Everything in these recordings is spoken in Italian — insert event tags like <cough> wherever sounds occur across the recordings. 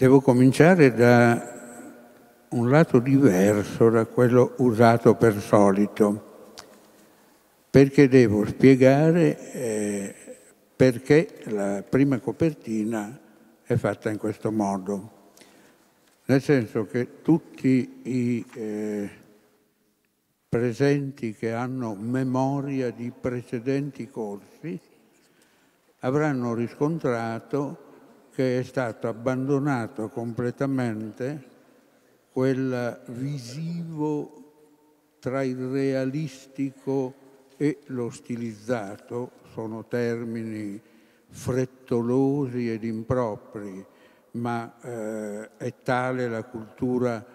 Devo cominciare da un lato diverso da quello usato per solito, perché devo spiegare eh, perché la prima copertina è fatta in questo modo. Nel senso che tutti i eh, presenti che hanno memoria di precedenti corsi avranno riscontrato che è stato abbandonato completamente quel visivo tra il realistico e lo stilizzato, sono termini frettolosi ed impropri, ma eh, è tale la cultura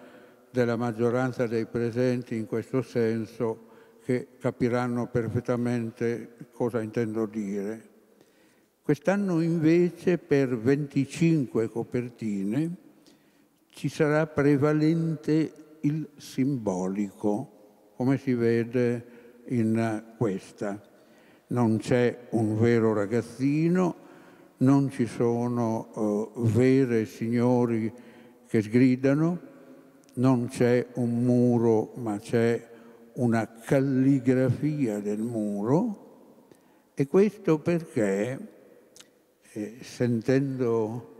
della maggioranza dei presenti in questo senso che capiranno perfettamente cosa intendo dire. Quest'anno invece per 25 copertine ci sarà prevalente il simbolico, come si vede in questa. Non c'è un vero ragazzino, non ci sono uh, vere signori che sgridano, non c'è un muro ma c'è una calligrafia del muro e questo perché eh, sentendo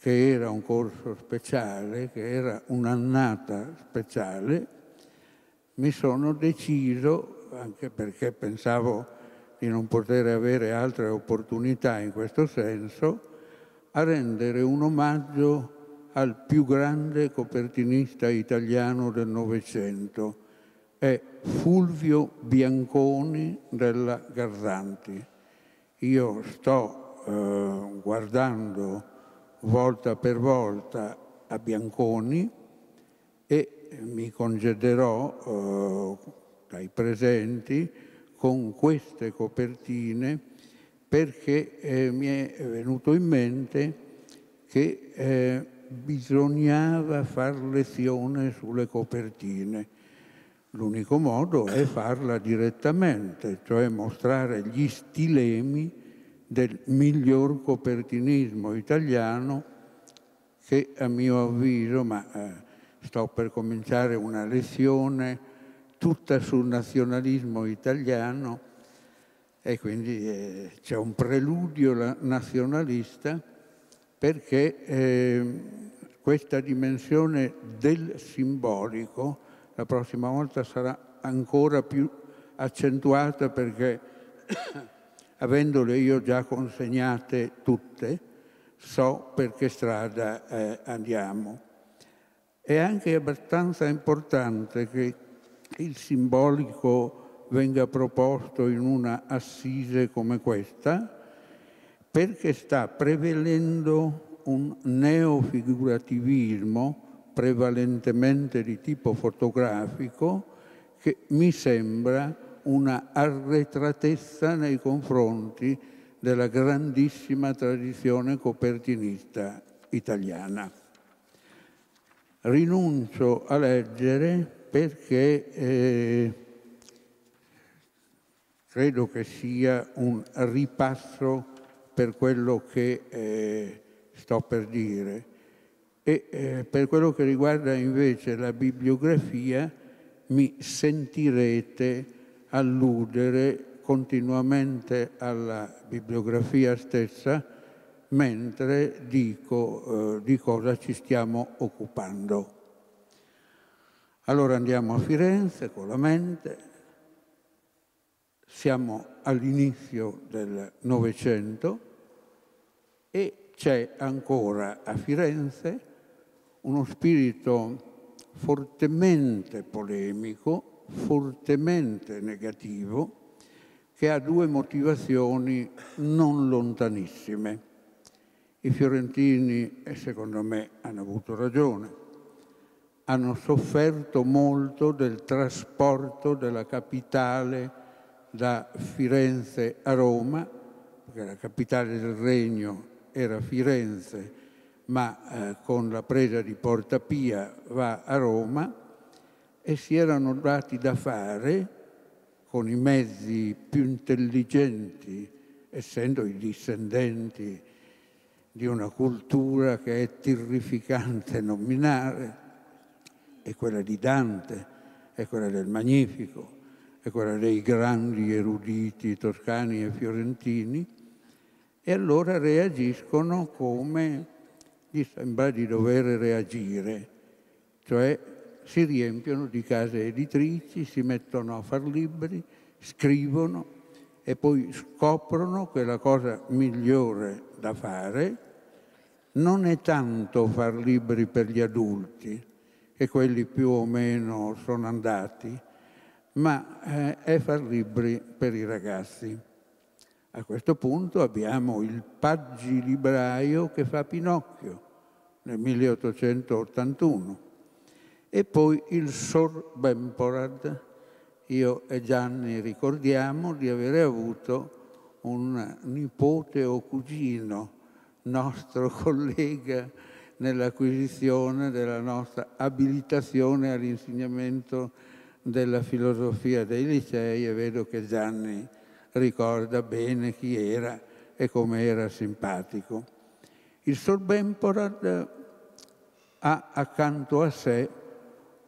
che era un corso speciale, che era un'annata speciale, mi sono deciso, anche perché pensavo di non poter avere altre opportunità in questo senso, a rendere un omaggio al più grande copertinista italiano del Novecento, è Fulvio Bianconi della Garzanti. Io sto eh, guardando volta per volta a Bianconi e mi congederò eh, dai presenti con queste copertine perché eh, mi è venuto in mente che eh, bisognava far lezione sulle copertine. L'unico modo è farla direttamente, cioè mostrare gli stilemi del miglior copertinismo italiano che a mio avviso, ma eh, sto per cominciare una lezione tutta sul nazionalismo italiano e quindi eh, c'è un preludio nazionalista perché eh, questa dimensione del simbolico la prossima volta sarà ancora più accentuata perché avendole io già consegnate tutte, so per che strada eh, andiamo. È anche abbastanza importante che il simbolico venga proposto in una assise come questa, perché sta prevalendo un neofigurativismo prevalentemente di tipo fotografico che mi sembra una arretratezza nei confronti della grandissima tradizione copertinista italiana. Rinuncio a leggere perché eh, credo che sia un ripasso per quello che eh, sto per dire. E eh, per quello che riguarda invece la bibliografia mi sentirete alludere continuamente alla bibliografia stessa mentre dico eh, di cosa ci stiamo occupando. Allora andiamo a Firenze con la mente, siamo all'inizio del Novecento e c'è ancora a Firenze uno spirito fortemente polemico fortemente negativo che ha due motivazioni non lontanissime. I fiorentini, e secondo me hanno avuto ragione, hanno sofferto molto del trasporto della capitale da Firenze a Roma, perché la capitale del regno era Firenze, ma eh, con la presa di Porta Pia va a Roma, e si erano dati da fare con i mezzi più intelligenti, essendo i discendenti di una cultura che è terrificante nominare, è quella di Dante, è quella del Magnifico, è quella dei grandi eruditi toscani e fiorentini, e allora reagiscono come gli sembra di dover reagire, cioè si riempiono di case editrici, si mettono a far libri, scrivono e poi scoprono che la cosa migliore da fare non è tanto far libri per gli adulti, che quelli più o meno sono andati, ma eh, è far libri per i ragazzi. A questo punto abbiamo il Paggi Libraio che fa Pinocchio nel 1881 e poi il Sor Bemporad. Io e Gianni ricordiamo di avere avuto un nipote o cugino, nostro <laughs> collega nell'acquisizione della nostra abilitazione all'insegnamento della filosofia dei licei e vedo che Gianni ricorda bene chi era e come era simpatico. Il Sorbemporad ha accanto a sé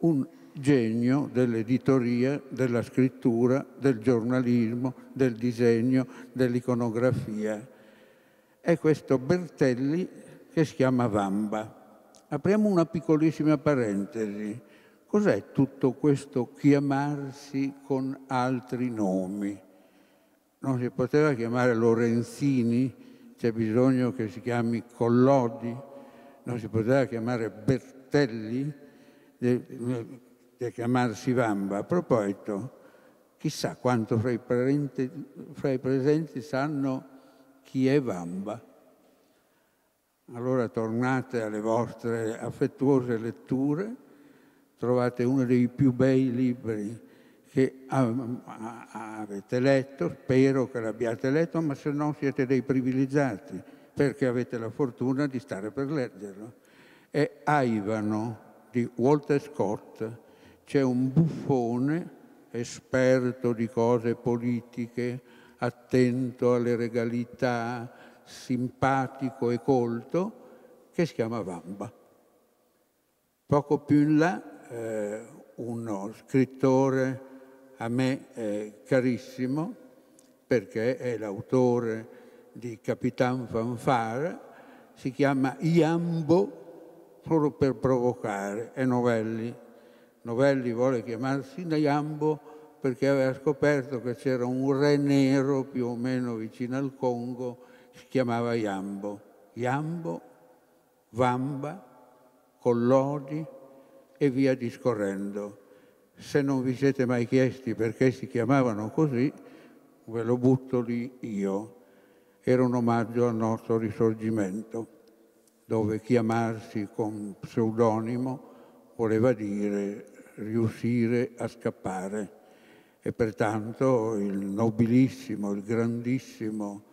un genio dell'editoria, della scrittura, del giornalismo, del disegno, dell'iconografia. È questo Bertelli che si chiama Vamba. Apriamo una piccolissima parentesi. Cos'è tutto questo chiamarsi con altri nomi? Non si poteva chiamare Lorenzini, c'è bisogno che si chiami Collodi, non si poteva chiamare Bertelli, di chiamarsi Vamba. A proposito, chissà quanto fra i, parenti, fra i presenti sanno chi è Vamba. Allora tornate alle vostre affettuose letture, trovate uno dei più bei libri che avete letto, spero che l'abbiate letto, ma se no siete dei privilegiati perché avete la fortuna di stare per leggerlo. È Aivano, di Walter Scott c'è un buffone esperto di cose politiche, attento alle regalità, simpatico e colto, che si chiama Vamba. Poco più in là, eh, uno scrittore a me eh, carissimo, perché è l'autore di Capitan Fanfara, si chiama Iambo solo per provocare. E Novelli, Novelli vuole chiamarsi Nayambo perché aveva scoperto che c'era un re nero più o meno vicino al Congo, si chiamava Yambo. Yambo, Vamba, Collodi e via discorrendo. Se non vi siete mai chiesti perché si chiamavano così, ve lo butto lì io. Era un omaggio al nostro risorgimento dove chiamarsi con pseudonimo voleva dire riuscire a scappare e pertanto il nobilissimo, il grandissimo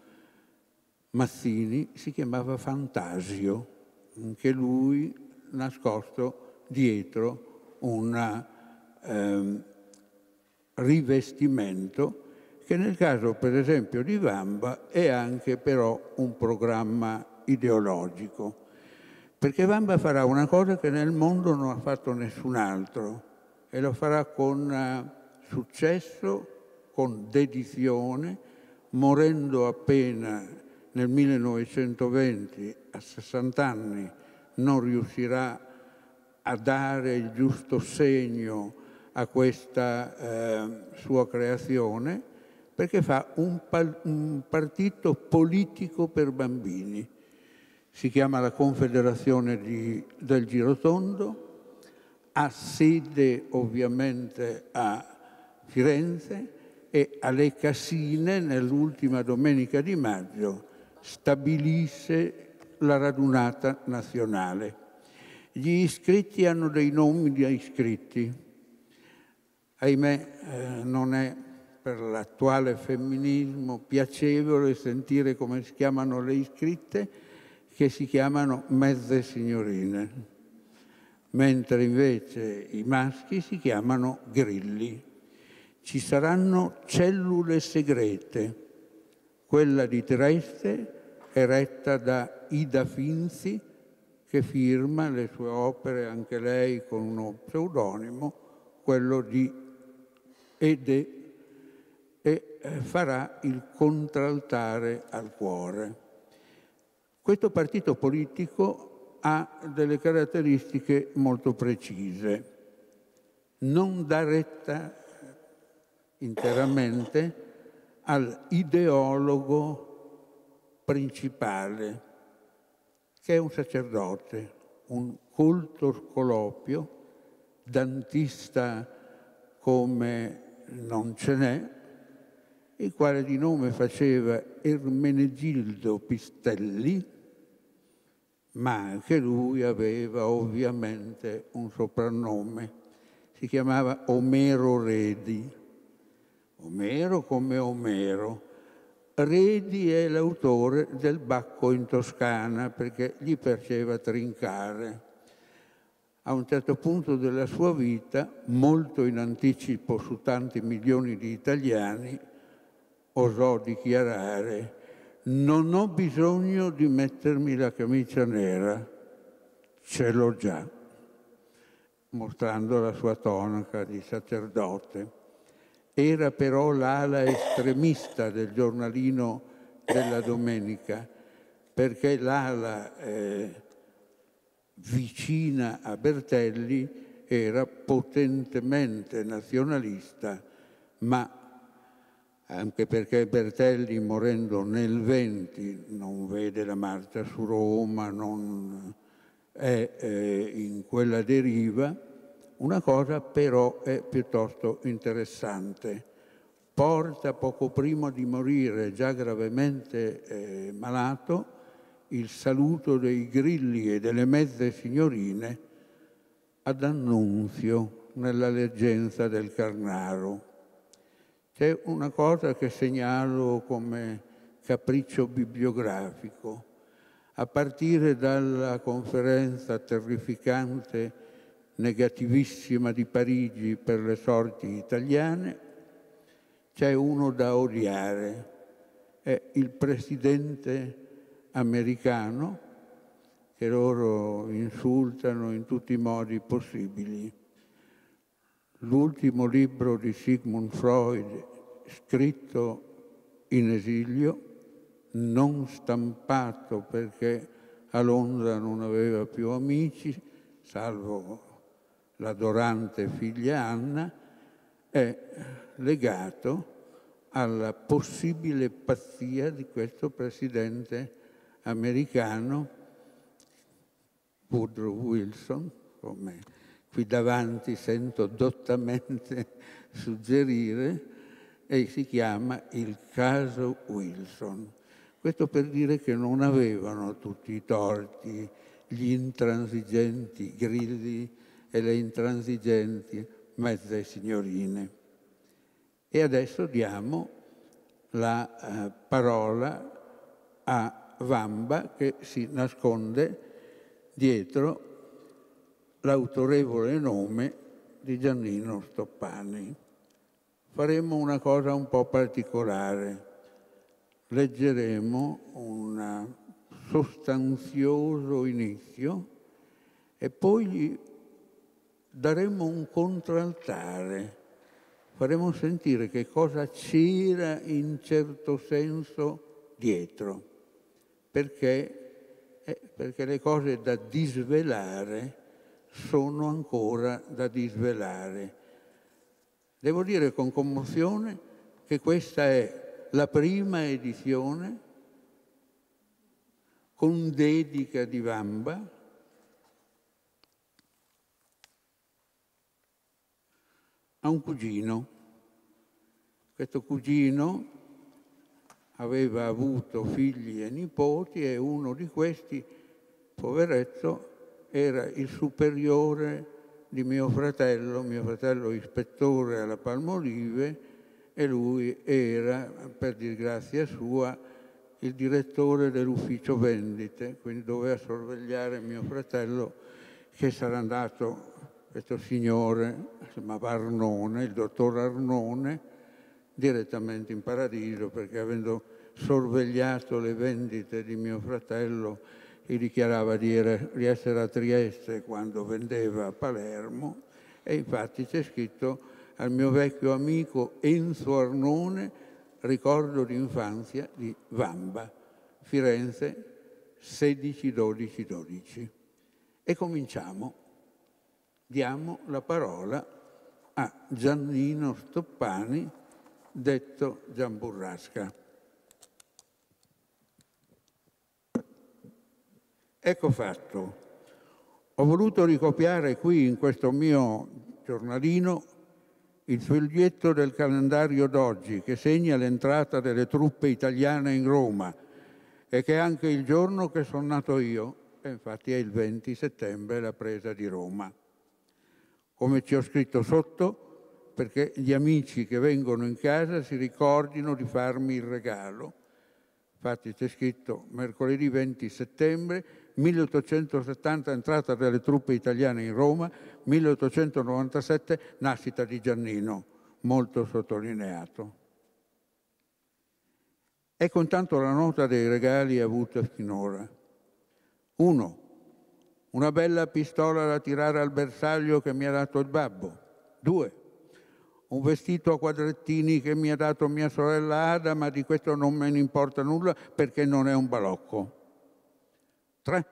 Mazzini si chiamava Fantasio, anche lui nascosto dietro un eh, rivestimento che nel caso per esempio di Vamba è anche però un programma ideologico. Perché Vamba farà una cosa che nel mondo non ha fatto nessun altro e lo farà con eh, successo, con dedizione, morendo appena nel 1920 a 60 anni non riuscirà a dare il giusto segno a questa eh, sua creazione perché fa un, un partito politico per bambini si chiama la Confederazione di, del Girotondo, ha sede ovviamente a Firenze e alle Casine nell'ultima domenica di maggio stabilisce la radunata nazionale. Gli iscritti hanno dei nomi di iscritti. Ahimè, eh, non è per l'attuale femminismo piacevole sentire come si chiamano le iscritte, che si chiamano mezze signorine, mentre invece i maschi si chiamano grilli. Ci saranno cellule segrete, quella di Trieste eretta da Ida Finzi, che firma le sue opere anche lei con uno pseudonimo, quello di Ede, e eh, farà il contraltare al cuore. Questo partito politico ha delle caratteristiche molto precise. Non dà retta interamente all'ideologo principale, che è un sacerdote, un culto colopio, dantista come non ce n'è, il quale di nome faceva Ermenegildo Pistelli, ma anche lui aveva ovviamente un soprannome, si chiamava Omero Redi. Omero come Omero. Redi è l'autore del Bacco in Toscana perché gli piaceva trincare. A un certo punto della sua vita, molto in anticipo su tanti milioni di italiani, osò dichiarare non ho bisogno di mettermi la camicia nera, ce l'ho già, mostrando la sua tonaca di sacerdote. Era però l'ala estremista del giornalino della domenica, perché l'ala eh, vicina a Bertelli era potentemente nazionalista, ma anche perché Bertelli morendo nel 20 non vede la marcia su Roma, non è eh, in quella deriva. Una cosa però è piuttosto interessante. Porta poco prima di morire, già gravemente eh, malato, il saluto dei grilli e delle mezze signorine ad Annunzio nella leggenza del Carnaro c'è una cosa che segnalo come capriccio bibliografico. A partire dalla conferenza terrificante, negativissima di Parigi per le sorti italiane, c'è uno da odiare, è il presidente americano che loro insultano in tutti i modi possibili. L'ultimo libro di Sigmund Freud scritto in esilio, non stampato perché a Londra non aveva più amici, salvo l'adorante figlia Anna, è legato alla possibile pazzia di questo presidente americano, Woodrow Wilson, come qui davanti sento dottamente <laughs> suggerire, e si chiama il caso Wilson. Questo per dire che non avevano tutti i torti gli intransigenti grilli e le intransigenti mezze signorine. E adesso diamo la eh, parola a Vamba che si nasconde dietro l'autorevole nome di Giannino Stoppani faremo una cosa un po' particolare. Leggeremo un sostanzioso inizio e poi daremo un contraltare, faremo sentire che cosa c'era in certo senso dietro, perché, eh, perché le cose da disvelare sono ancora da disvelare Devo dire con commozione che questa è la prima edizione con dedica di Vamba a un cugino. Questo cugino aveva avuto figli e nipoti e uno di questi, poveretto, era il superiore di mio fratello, mio fratello ispettore alla Palmolive e lui era, per disgrazia sua, il direttore dell'ufficio vendite, quindi doveva sorvegliare mio fratello che sarà andato, questo signore, si chiamava Arnone, il dottor Arnone, direttamente in paradiso perché avendo sorvegliato le vendite di mio fratello si dichiarava di essere a Trieste quando vendeva a Palermo e infatti c'è scritto al mio vecchio amico Enzo Arnone, ricordo d'infanzia di Vamba, Firenze 16 12 12. E cominciamo. Diamo la parola a Giannino Stoppani, detto Gian Burrasca. Ecco fatto. Ho voluto ricopiare qui in questo mio giornalino il foglietto del calendario d'oggi che segna l'entrata delle truppe italiane in Roma e che è anche il giorno che sono nato io, e infatti è il 20 settembre la presa di Roma. Come ci ho scritto sotto, perché gli amici che vengono in casa si ricordino di farmi il regalo. Infatti c'è scritto mercoledì 20 settembre 1870 entrata delle truppe italiane in Roma, 1897 nascita di Giannino, molto sottolineato. È contanto la nota dei regali avuta finora. 1. Una bella pistola da tirare al bersaglio che mi ha dato il babbo. 2 un vestito a quadrettini che mi ha dato mia sorella Ada, ma di questo non me ne importa nulla perché non è un balocco. 3.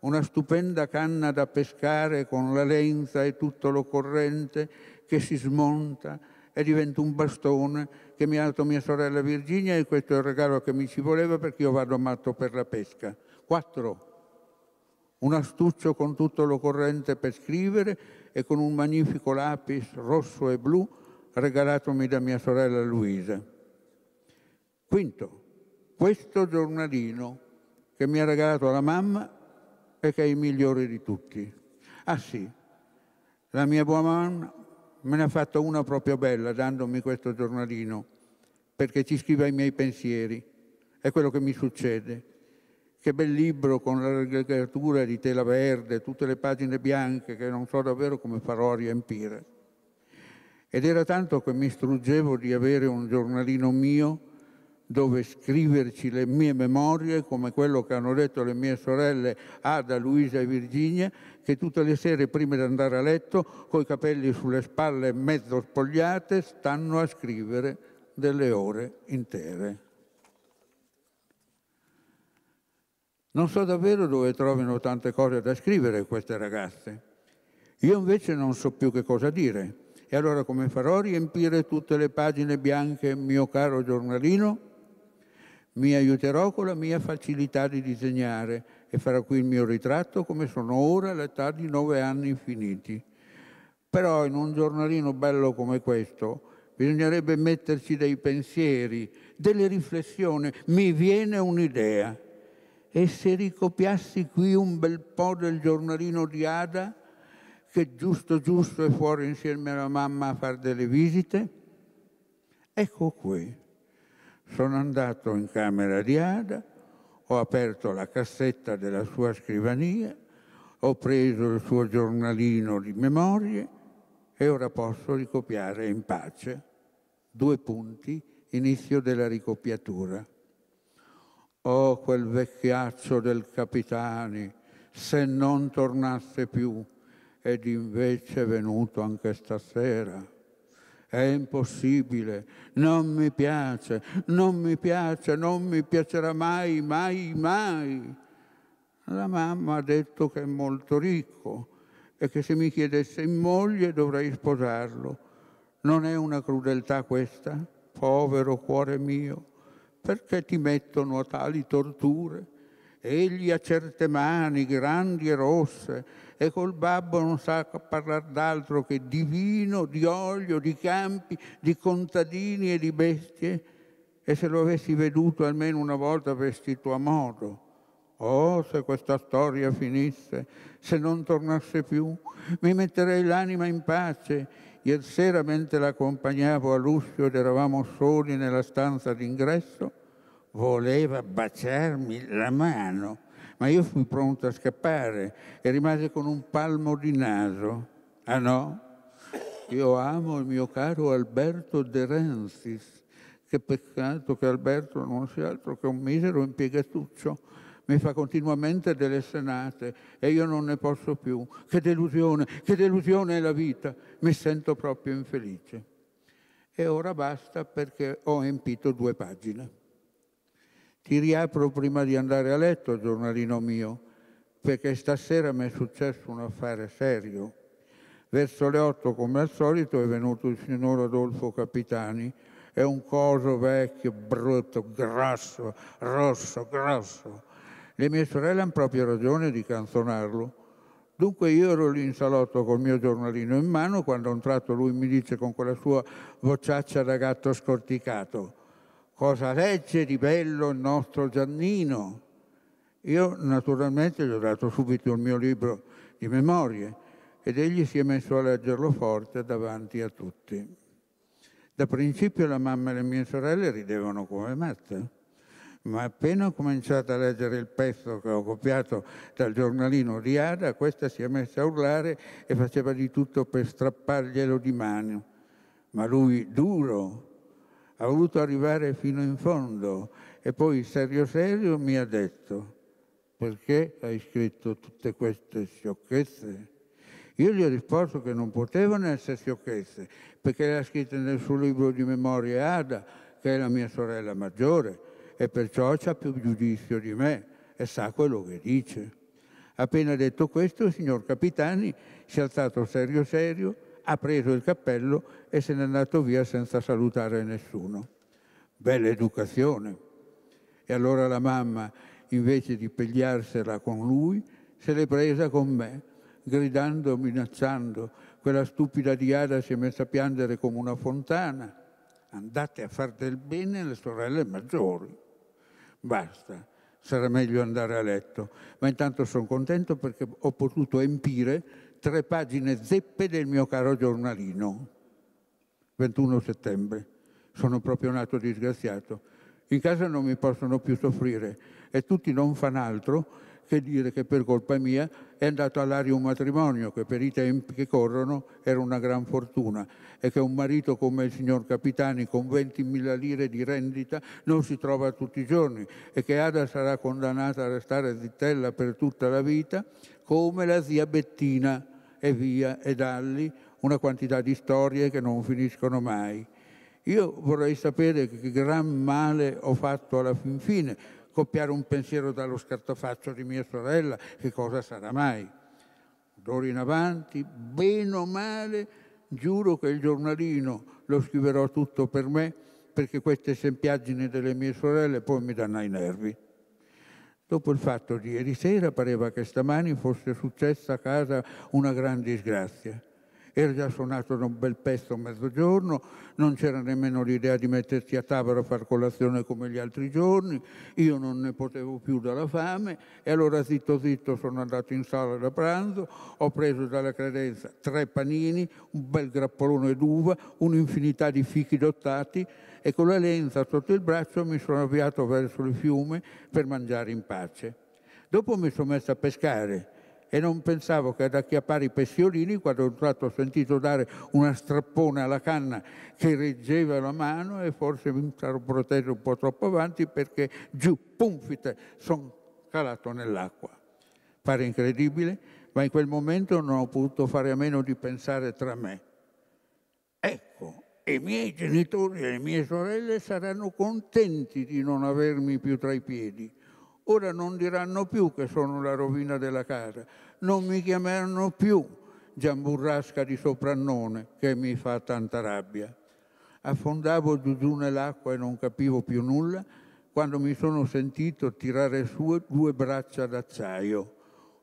una stupenda canna da pescare con la lenza e tutto l'occorrente che si smonta e diventa un bastone che mi ha dato mia sorella Virginia e questo è il regalo che mi ci voleva perché io vado matto per la pesca. 4. un astuccio con tutto l'occorrente per scrivere e con un magnifico lapis rosso e blu regalatomi da mia sorella Luisa. Quinto, questo giornalino che mi ha regalato la mamma e che è il migliore di tutti. Ah sì, la mia buona mamma me ne ha fatta una proprio bella dandomi questo giornalino perché ci scrive i miei pensieri, è quello che mi succede. Che bel libro con la regalatura di tela verde, tutte le pagine bianche che non so davvero come farò a riempire. Ed era tanto che mi struggevo di avere un giornalino mio dove scriverci le mie memorie, come quello che hanno detto le mie sorelle Ada, Luisa e Virginia, che tutte le sere prima di andare a letto, coi capelli sulle spalle mezzo spogliate, stanno a scrivere delle ore intere. Non so davvero dove trovino tante cose da scrivere queste ragazze. Io invece non so più che cosa dire. E allora come farò a riempire tutte le pagine bianche, mio caro giornalino? Mi aiuterò con la mia facilità di disegnare e farò qui il mio ritratto come sono ora all'età di nove anni infiniti. Però in un giornalino bello come questo bisognerebbe metterci dei pensieri, delle riflessioni. Mi viene un'idea. E se ricopiassi qui un bel po' del giornalino di Ada, che giusto giusto è fuori insieme alla mamma a fare delle visite? Ecco qui. Sono andato in camera di Ada, ho aperto la cassetta della sua scrivania, ho preso il suo giornalino di memorie e ora posso ricopiare in pace. Due punti, inizio della ricopiatura. Oh, quel vecchiaccio del Capitani, se non tornasse più, ed invece è venuto anche stasera è impossibile, non mi piace, non mi piace, non mi piacerà mai, mai, mai. La mamma ha detto che è molto ricco e che se mi chiedesse in moglie dovrei sposarlo. Non è una crudeltà questa? Povero cuore mio, perché ti mettono a tali torture? Egli ha certe mani grandi e rosse, e col babbo non sa parlare d'altro che di vino, di olio, di campi, di contadini e di bestie. E se lo avessi veduto almeno una volta vestito a modo. Oh, se questa storia finisse, se non tornasse più, mi metterei l'anima in pace. Ieri sera, mentre l'accompagnavo all'uscio ed eravamo soli nella stanza d'ingresso, voleva baciarmi la mano ma io fui pronto a scappare e rimase con un palmo di naso. Ah no? Io amo il mio caro Alberto De Renzis. Che peccato che Alberto non sia altro che un misero impiegatuccio. Mi fa continuamente delle senate e io non ne posso più. Che delusione, che delusione è la vita. Mi sento proprio infelice. E ora basta perché ho empito due pagine. Ti riapro prima di andare a letto, giornalino mio, perché stasera mi è successo un affare serio. Verso le otto, come al solito, è venuto il signor Adolfo Capitani. È un coso vecchio, brutto, grasso, rosso, grosso. Le mie sorelle hanno proprio ragione di canzonarlo. Dunque io ero lì in salotto col mio giornalino in mano quando a un tratto lui mi dice con quella sua vociaccia da gatto scorticato cosa legge di bello il nostro Giannino. Io naturalmente gli ho dato subito il mio libro di memorie ed egli si è messo a leggerlo forte davanti a tutti. Da principio la mamma e le mie sorelle ridevano come matte, ma appena ho cominciato a leggere il pezzo che ho copiato dal giornalino di Ada, questa si è messa a urlare e faceva di tutto per strapparglielo di mano. Ma lui, duro, ha voluto arrivare fino in fondo e poi serio serio mi ha detto perché hai scritto tutte queste sciocchezze? Io gli ho risposto che non potevano essere sciocchezze, perché le ha scritte nel suo libro di memorie Ada, che è la mia sorella maggiore, e perciò ha più giudizio di me e sa quello che dice. Appena detto questo, il signor Capitani si è alzato serio serio ha preso il cappello e se n'è andato via senza salutare nessuno. Bella educazione. E allora la mamma, invece di pigliarsela con lui, se l'è presa con me, gridando, minacciando. Quella stupida diada si è messa a piangere come una fontana. Andate a far del bene alle sorelle maggiori. Basta, sarà meglio andare a letto. Ma intanto sono contento perché ho potuto empire tre pagine zeppe del mio caro giornalino. 21 settembre. Sono proprio nato disgraziato. In casa non mi possono più soffrire e tutti non fanno altro che dire che per colpa mia è andato all'aria un matrimonio che per i tempi che corrono era una gran fortuna e che un marito come il signor Capitani con 20.000 lire di rendita non si trova tutti i giorni e che Ada sarà condannata a restare zittella per tutta la vita, come la zia Bettina e via e dalli una quantità di storie che non finiscono mai. Io vorrei sapere che gran male ho fatto alla fin fine, copiare un pensiero dallo scartafaccio di mia sorella, che cosa sarà mai? D'ora in avanti, bene o male, giuro che il giornalino lo scriverò tutto per me, perché queste sempiaggini delle mie sorelle poi mi danno ai nervi. Dopo il fatto di ieri sera pareva che stamani fosse successa a casa una gran disgrazia. Era già suonato da un bel pezzo a mezzogiorno, non c'era nemmeno l'idea di mettersi a tavola a far colazione come gli altri giorni, io non ne potevo più dalla fame e allora zitto zitto sono andato in sala da pranzo, ho preso dalla credenza tre panini, un bel grappolone d'uva, un'infinità di fichi dottati, e con la lenza sotto il braccio mi sono avviato verso il fiume per mangiare in pace. Dopo mi sono messo a pescare e non pensavo che ad acchiappare i pesciolini quando un tratto ho sentito dare una strappone alla canna che reggeva la mano e forse mi sarò proteso un po' troppo avanti perché giù, pumfite, sono calato nell'acqua. Pare incredibile, ma in quel momento non ho potuto fare a meno di pensare tra me e i miei genitori e le mie sorelle saranno contenti di non avermi più tra i piedi. Ora non diranno più che sono la rovina della casa, non mi chiameranno più Giamburrasca di soprannone che mi fa tanta rabbia. Affondavo giù nell'acqua e non capivo più nulla quando mi sono sentito tirare su due braccia d'acciaio.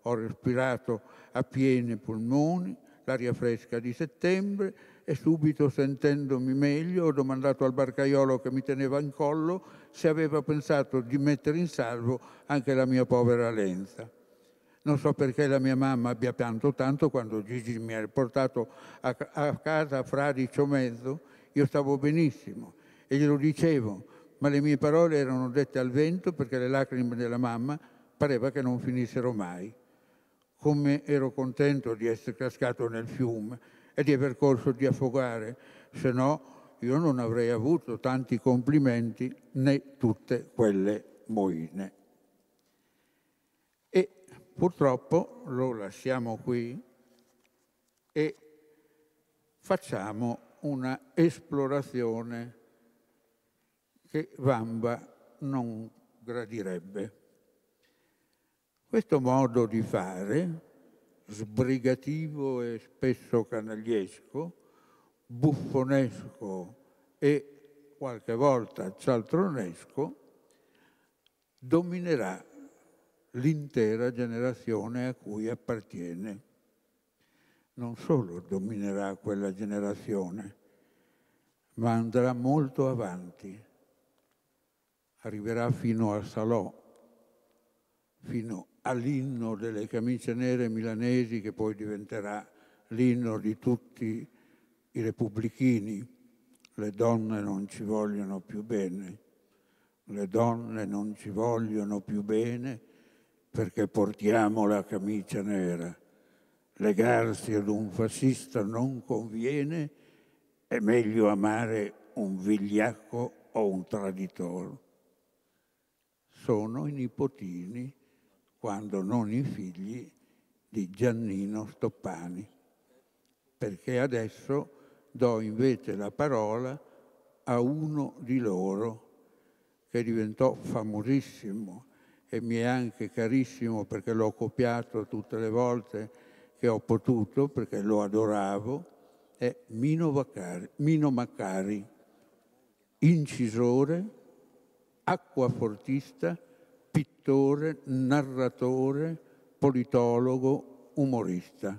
Ho respirato a pieni polmoni l'aria fresca di settembre e subito sentendomi meglio ho domandato al barcaiolo che mi teneva in collo se aveva pensato di mettere in salvo anche la mia povera Lenza. Non so perché la mia mamma abbia pianto tanto quando Gigi mi ha portato a, a casa a fradicio mezzo, io stavo benissimo e glielo dicevo, ma le mie parole erano dette al vento perché le lacrime della mamma pareva che non finissero mai. Come ero contento di essere cascato nel fiume e di aver corso di affogare, se no io non avrei avuto tanti complimenti né tutte quelle moine. E purtroppo lo lasciamo qui e facciamo una esplorazione che Vamba non gradirebbe. Questo modo di fare sbrigativo e spesso canagliesco, buffonesco e qualche volta cialtronesco, dominerà l'intera generazione a cui appartiene. Non solo dominerà quella generazione, ma andrà molto avanti. Arriverà fino a Salò, fino all'inno delle camicie nere milanesi che poi diventerà l'inno di tutti i repubblichini. Le donne non ci vogliono più bene, le donne non ci vogliono più bene perché portiamo la camicia nera. Legarsi ad un fascista non conviene, è meglio amare un vigliacco o un traditore. Sono i nipotini quando non i figli di Giannino Stoppani. Perché adesso do invece la parola a uno di loro che diventò famosissimo e mi è anche carissimo perché l'ho copiato tutte le volte che ho potuto, perché lo adoravo, è Mino, Vaccari, Mino Maccari, incisore, acquafortista, pittore, narratore, politologo, umorista.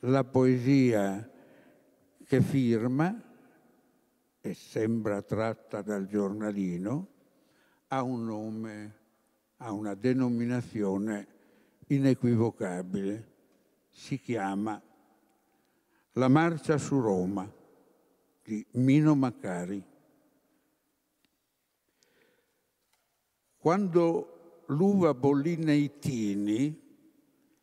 La poesia che firma, e sembra tratta dal giornalino, ha un nome, ha una denominazione inequivocabile. Si chiama La marcia su Roma di Mino Maccari. Quando l'uva bollì nei tini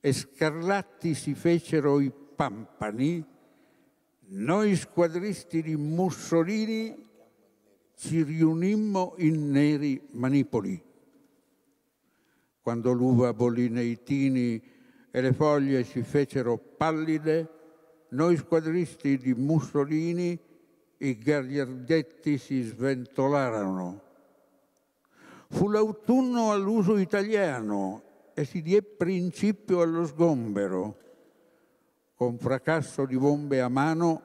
e scarlatti si fecero i pampani, noi squadristi di Mussolini ci riunimmo in neri manipoli. Quando l'uva bollì nei tini e le foglie si fecero pallide, noi squadristi di Mussolini, i gagliardetti si sventolarono Fu l'autunno all'uso italiano e si diè principio allo sgombero. Con fracasso di bombe a mano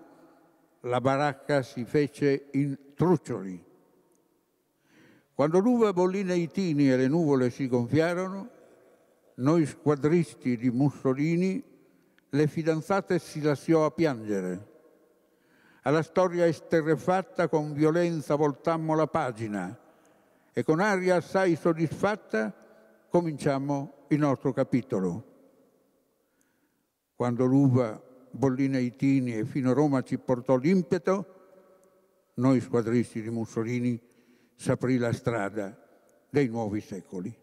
la baracca si fece in truccioli. Quando l'uva bollì nei tini e le nuvole si gonfiarono, noi squadristi di Mussolini, le fidanzate si lasciò a piangere. Alla storia esterrefatta con violenza voltammo la pagina e con aria assai soddisfatta cominciamo il nostro capitolo. Quando l'uva bollì nei tini e fino a Roma ci portò l'impeto, noi squadristi di Mussolini s'aprì la strada dei nuovi secoli.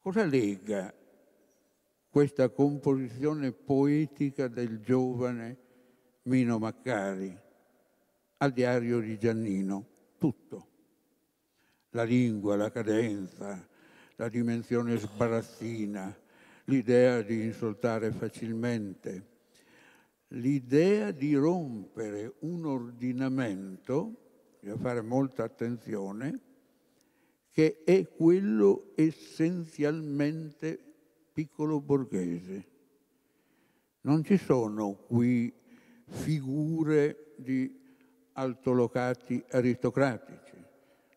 Cosa lega questa composizione poetica del giovane Mino Maccari al diario di Giannino? tutto. La lingua, la cadenza, la dimensione sbarazzina, l'idea di insultare facilmente, l'idea di rompere un ordinamento, bisogna fare molta attenzione, che è quello essenzialmente piccolo borghese. Non ci sono qui figure di altolocati aristocratici,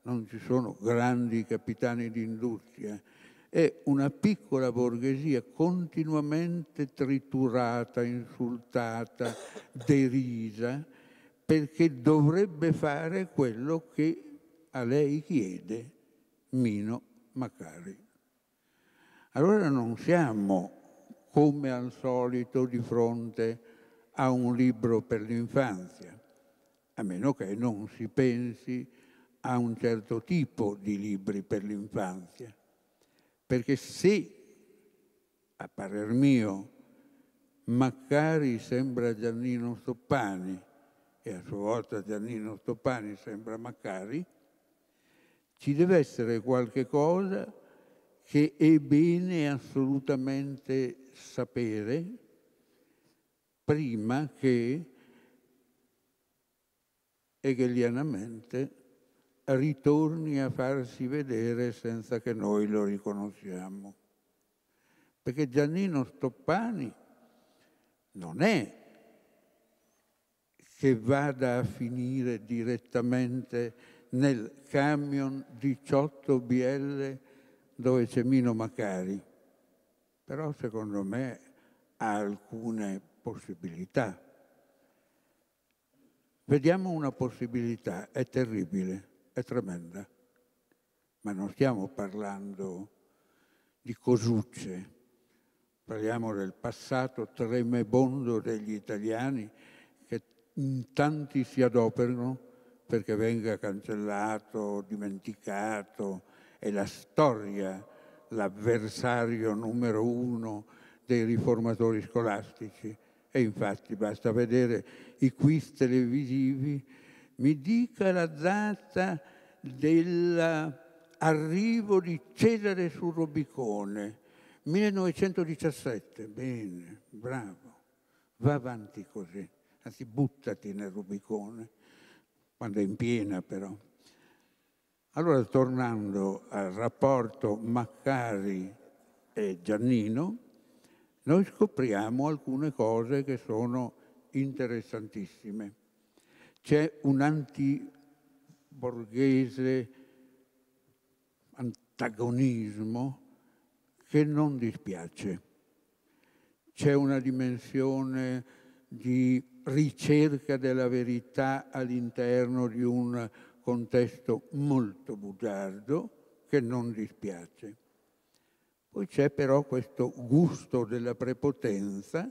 non ci sono grandi capitani di industria, è una piccola borghesia continuamente triturata, insultata, derisa, perché dovrebbe fare quello che a lei chiede Mino Macari. Allora non siamo, come al solito, di fronte a un libro per l'infanzia, a meno che non si pensi a un certo tipo di libri per l'infanzia. Perché se, a parer mio, Maccari sembra Giannino Stoppani e a sua volta Giannino Stoppani sembra Maccari, ci deve essere qualche cosa che è bene assolutamente sapere prima che hegelianamente ritorni a farsi vedere senza che noi lo riconosciamo. Perché Giannino Stoppani non è che vada a finire direttamente nel camion 18 BL dove c'è Mino Macari, però secondo me ha alcune possibilità. Vediamo una possibilità, è terribile, è tremenda, ma non stiamo parlando di cosucce, parliamo del passato tremebondo degli italiani che in tanti si adoperano perché venga cancellato, dimenticato, è la storia l'avversario numero uno dei riformatori scolastici. E infatti basta vedere i quiz televisivi, mi dica la data dell'arrivo di Cesare su Robicone, 1917, bene, bravo, va avanti così, anzi buttati nel Rubicone, quando è in piena però. Allora, tornando al rapporto Maccari e Giannino, noi scopriamo alcune cose che sono interessantissime. C'è un antiborghese antagonismo che non dispiace. C'è una dimensione di ricerca della verità all'interno di un contesto molto bugiardo che non dispiace. Poi c'è però questo gusto della prepotenza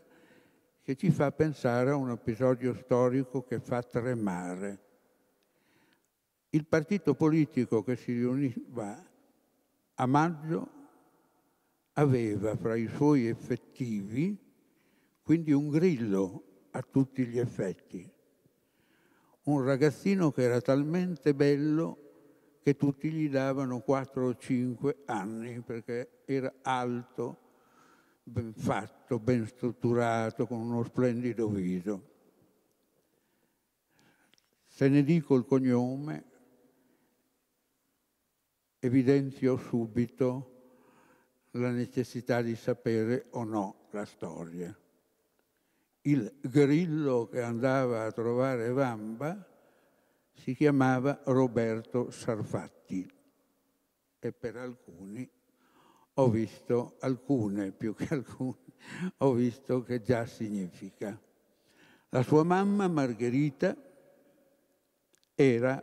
che ci fa pensare a un episodio storico che fa tremare. Il partito politico che si riuniva a maggio aveva fra i suoi effettivi quindi un grillo a tutti gli effetti, un ragazzino che era talmente bello che tutti gli davano 4 o 5 anni perché era alto, ben fatto, ben strutturato, con uno splendido viso. Se ne dico il cognome, evidenzio subito la necessità di sapere o no la storia. Il grillo che andava a trovare Vamba si chiamava Roberto Sarfatti e per alcuni ho visto alcune, più che alcune, ho visto che già significa. La sua mamma Margherita era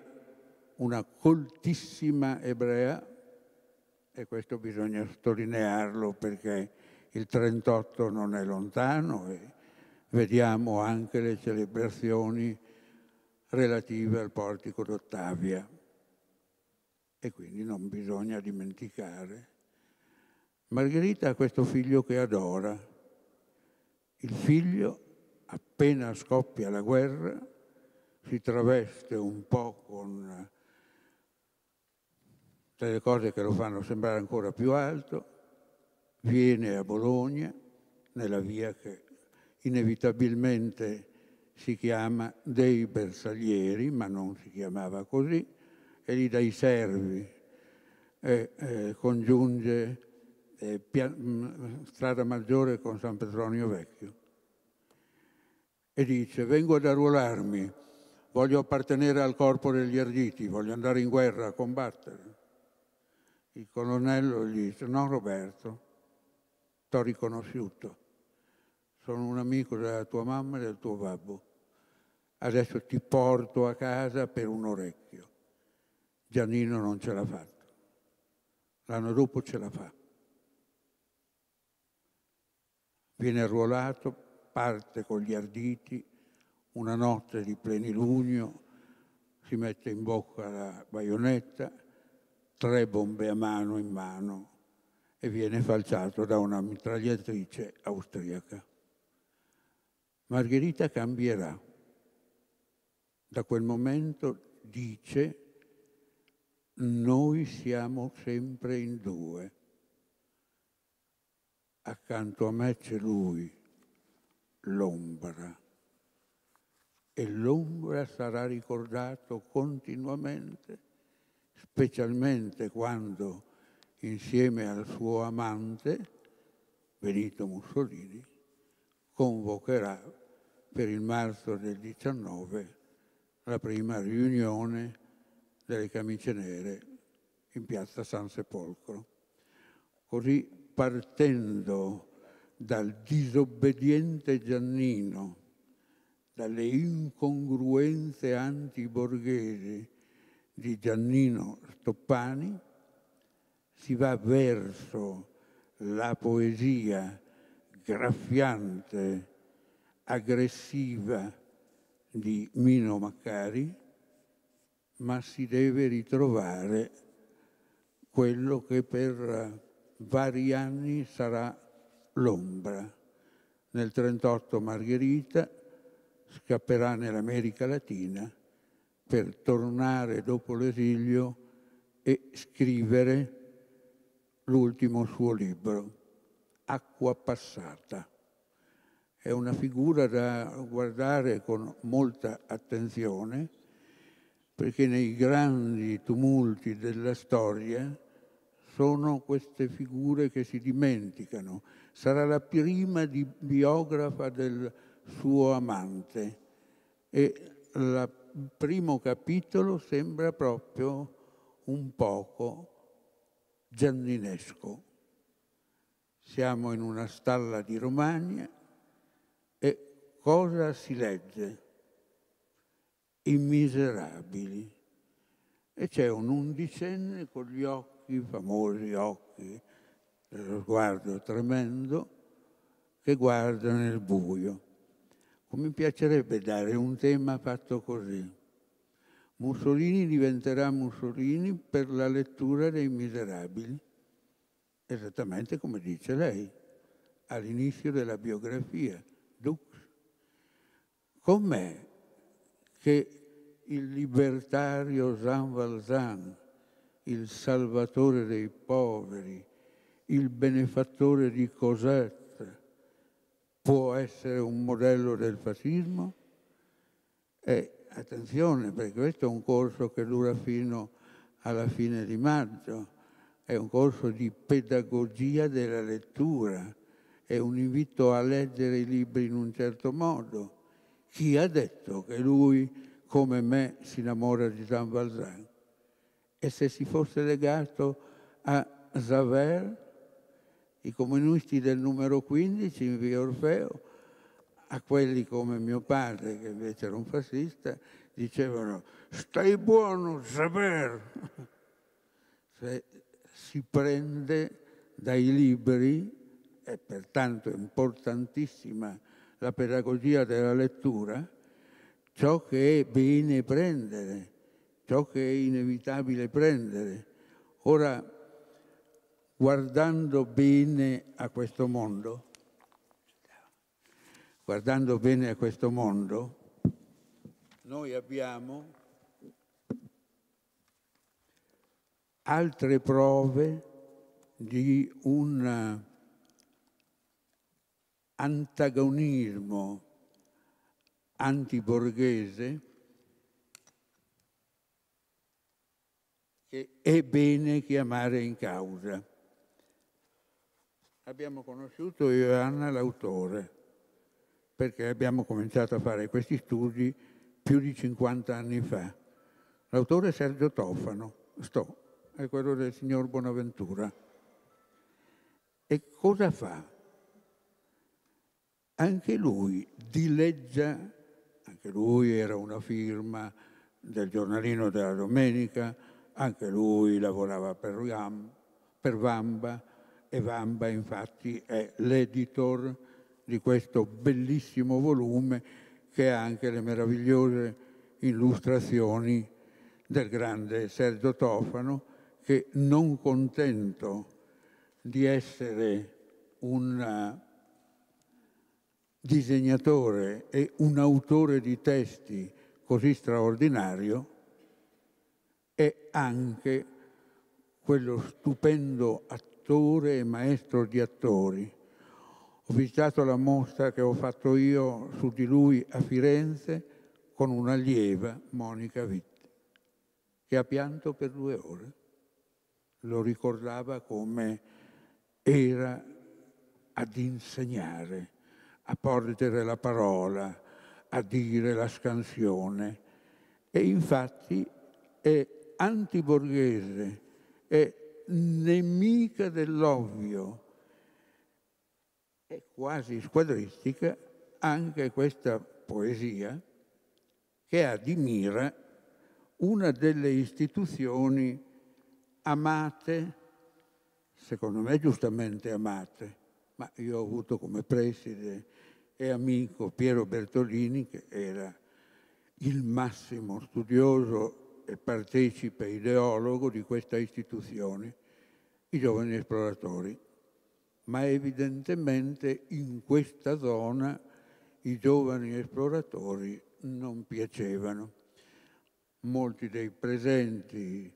una coltissima ebrea, e questo bisogna sottolinearlo perché il 38 non è lontano e vediamo anche le celebrazioni relative al portico d'Ottavia. E quindi non bisogna dimenticare Margherita ha questo figlio che adora. Il figlio, appena scoppia la guerra, si traveste un po' con delle cose che lo fanno sembrare ancora più alto, viene a Bologna, nella via che inevitabilmente si chiama dei bersaglieri, ma non si chiamava così, e lì dai servi e, eh, congiunge eh, pian, mm, strada maggiore con San Petronio Vecchio. E dice, vengo ad arruolarmi, voglio appartenere al corpo degli arditi, voglio andare in guerra a combattere. Il colonnello gli dice, no Roberto, t'ho riconosciuto, sono un amico della tua mamma e del tuo babbo, adesso ti porto a casa per un orecchio. Giannino non ce l'ha fatta, l'anno dopo ce la fatta. Viene arruolato, parte con gli arditi, una notte di plenilunio, si mette in bocca la baionetta, tre bombe a mano in mano e viene falciato da una mitragliatrice austriaca. Margherita cambierà. Da quel momento dice noi siamo sempre in due accanto a me c'è lui, l'ombra. E l'ombra sarà ricordato continuamente, specialmente quando insieme al suo amante, Benito Mussolini, convocherà per il marzo del 19 la prima riunione delle camicie nere in piazza San Sepolcro. Così partendo dal disobbediente Giannino, dalle incongruenze antiborghesi di Giannino Stoppani, si va verso la poesia graffiante, aggressiva di Mino Maccari, ma si deve ritrovare quello che per vari anni sarà l'ombra. Nel 38 Margherita scapperà nell'America Latina per tornare dopo l'esilio e scrivere l'ultimo suo libro, Acqua passata. È una figura da guardare con molta attenzione perché nei grandi tumulti della storia sono queste figure che si dimenticano. Sarà la prima di biografa del suo amante e il primo capitolo sembra proprio un poco gianninesco. Siamo in una stalla di Romagna e cosa si legge? I miserabili. E c'è un undicenne con gli occhi occhi, famosi occhi eh, lo sguardo tremendo, che guardano nel buio. Mi piacerebbe dare un tema fatto così. Mussolini diventerà Mussolini per la lettura dei miserabili, esattamente come dice lei all'inizio della biografia, Dux. Com'è che il libertario Jean Valjean il salvatore dei poveri, il benefattore di Cosette, può essere un modello del fascismo? E attenzione, perché questo è un corso che dura fino alla fine di maggio, è un corso di pedagogia della lettura, è un invito a leggere i libri in un certo modo. Chi ha detto che lui, come me, si innamora di Jean Valjean? e se si fosse legato a Zaver, i comunisti del numero 15 in via Orfeo, a quelli come mio padre, che invece era un fascista, dicevano stai buono Zaver, <laughs> se si prende dai libri, e pertanto è importantissima la pedagogia della lettura, ciò che è bene prendere ciò che è inevitabile prendere. Ora, guardando bene a questo mondo, guardando bene a questo mondo, noi abbiamo altre prove di un antagonismo antiborghese che è bene chiamare in causa. Abbiamo conosciuto io e Anna l'autore, perché abbiamo cominciato a fare questi studi più di 50 anni fa. L'autore è Sergio Tofano, sto, è quello del signor Bonaventura. E cosa fa? Anche lui dileggia, anche lui era una firma del giornalino della domenica, anche lui lavorava per, Ram, per Vamba e Vamba infatti è l'editor di questo bellissimo volume che ha anche le meravigliose illustrazioni del grande Sergio Tofano che non contento di essere un disegnatore e un autore di testi così straordinario, è anche quello stupendo attore e maestro di attori. Ho visitato la mostra che ho fatto io su di lui a Firenze con un'allieva, Monica Vitti, che ha pianto per due ore. Lo ricordava come era ad insegnare, a porgere la parola, a dire la scansione. E infatti è antiborghese, è nemica dell'ovvio, è quasi squadristica anche questa poesia che ha di mira una delle istituzioni amate, secondo me giustamente amate, ma io ho avuto come preside e amico Piero Bertolini, che era il massimo studioso e partecipe ideologo di questa istituzione, i giovani esploratori. Ma evidentemente in questa zona i giovani esploratori non piacevano. Molti dei presenti,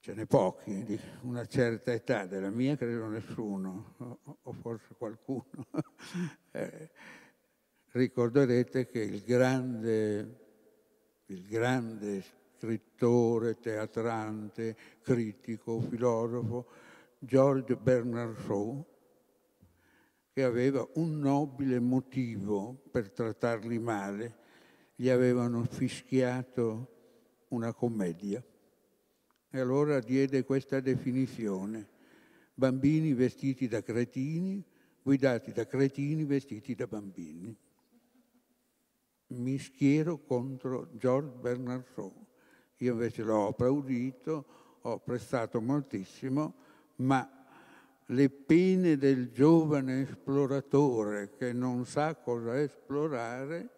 ce n'è pochi, di una certa età, della mia credo nessuno, o forse qualcuno, <laughs> eh, ricorderete che il grande il grande scrittore, teatrante, critico, filosofo George Bernard Shaw, che aveva un nobile motivo per trattarli male, gli avevano fischiato una commedia. E allora diede questa definizione, bambini vestiti da cretini, guidati da cretini vestiti da bambini mi schiero contro George Bernard Shaw. Io invece l'ho applaudito, ho prestato moltissimo, ma le pene del giovane esploratore che non sa cosa esplorare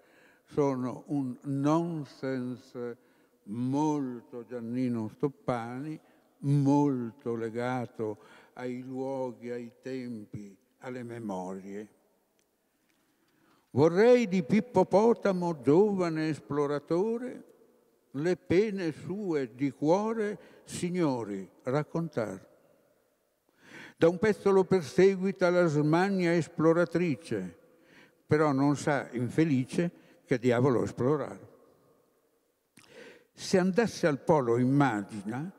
sono un nonsense molto Giannino Stoppani, molto legato ai luoghi, ai tempi, alle memorie. Vorrei di Pippopotamo, giovane esploratore, le pene sue di cuore, signori, raccontar. Da un pezzo lo perseguita la smania esploratrice, però non sa, infelice, che diavolo esplorare. Se andasse al polo, immagina,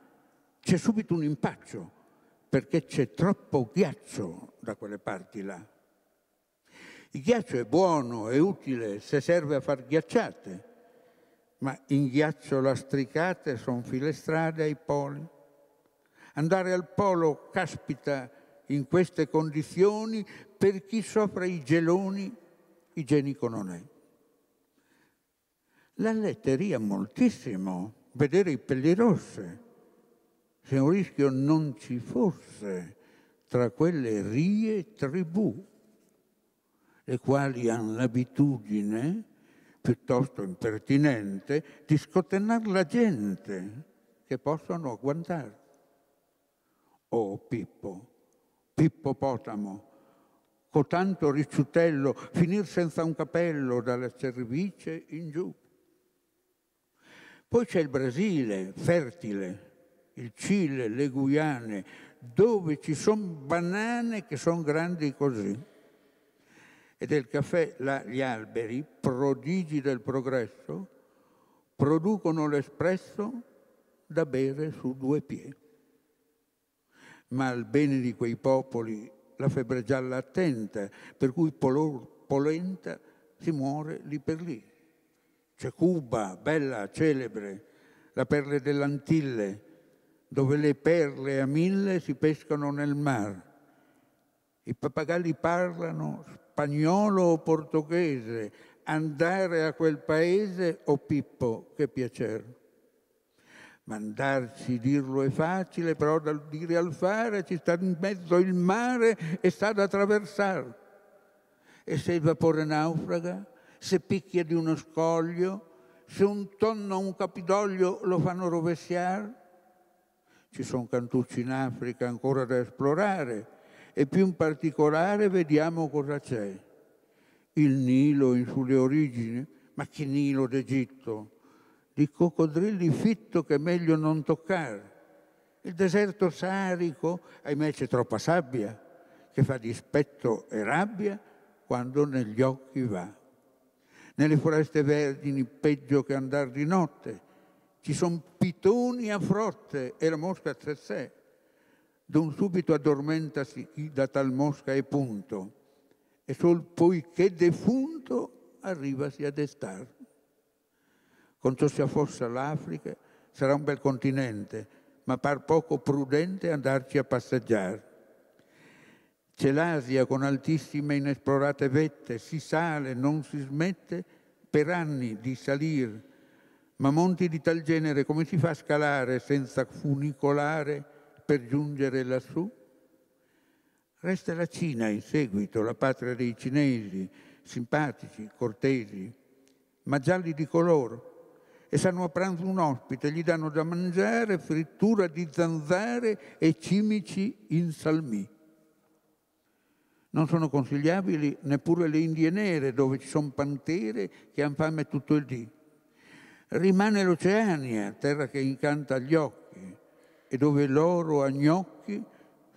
c'è subito un impaccio, perché c'è troppo ghiaccio da quelle parti là il ghiaccio è buono, è utile se serve a far ghiacciate, ma in ghiaccio lastricate sono filestrade ai poli. Andare al polo, caspita, in queste condizioni, per chi soffre i geloni, igienico non è. La letteria moltissimo, vedere i pelli rosse, se un rischio non ci fosse tra quelle rie tribù le quali hanno l'abitudine, piuttosto impertinente, di scotennare la gente che possono guardare. Oh Pippo, Pippo Potamo, cotanto ricciutello, finir senza un capello dalla cervice in giù. Poi c'è il Brasile, fertile, il Cile, le Guyane, dove ci sono banane che sono grandi così e del caffè la, gli alberi, prodigi del progresso, producono l'espresso da bere su due piedi. Ma al bene di quei popoli la febbre gialla attenta, per cui polor, polenta si muore lì per lì. C'è Cuba, bella, celebre, la perle dell'Antille, dove le perle a mille si pescano nel mar. I pappagalli parlano, spagnolo o portoghese, andare a quel paese o oh Pippo, che piacere. Mandarsi dirlo è facile, però dal dire al fare ci sta in mezzo il mare e sta da attraversare. E se il vapore naufraga, se picchia di uno scoglio, se un tonno o un capidoglio lo fanno rovesciare, ci sono cantucci in Africa ancora da esplorare, e più in particolare vediamo cosa c'è. Il Nilo in sulle origini, ma che Nilo d'Egitto? Di coccodrilli fitto che è meglio non toccare. Il deserto sarico, ahimè c'è troppa sabbia, che fa dispetto e rabbia quando negli occhi va. Nelle foreste vergini peggio che andare di notte, ci sono pitoni a frotte e la mosca a sé d'un subito addormentasi da tal mosca e punto, e sol poiché defunto arrivasi ad a Con ciò sia fossa l'Africa, sarà un bel continente, ma par poco prudente andarci a passeggiare. C'è l'Asia con altissime inesplorate vette, si sale, non si smette per anni di salire, ma monti di tal genere come si fa a scalare senza funicolare per giungere lassù? Resta la Cina in seguito, la patria dei cinesi, simpatici, cortesi, ma gialli di colore. E sanno a pranzo un ospite, gli danno da mangiare frittura di zanzare e cimici in salmì. Non sono consigliabili neppure le Indie nere, dove ci sono pantere che hanno fame tutto il dì. Rimane l'Oceania, terra che incanta gli occhi e dove l'oro a gnocchi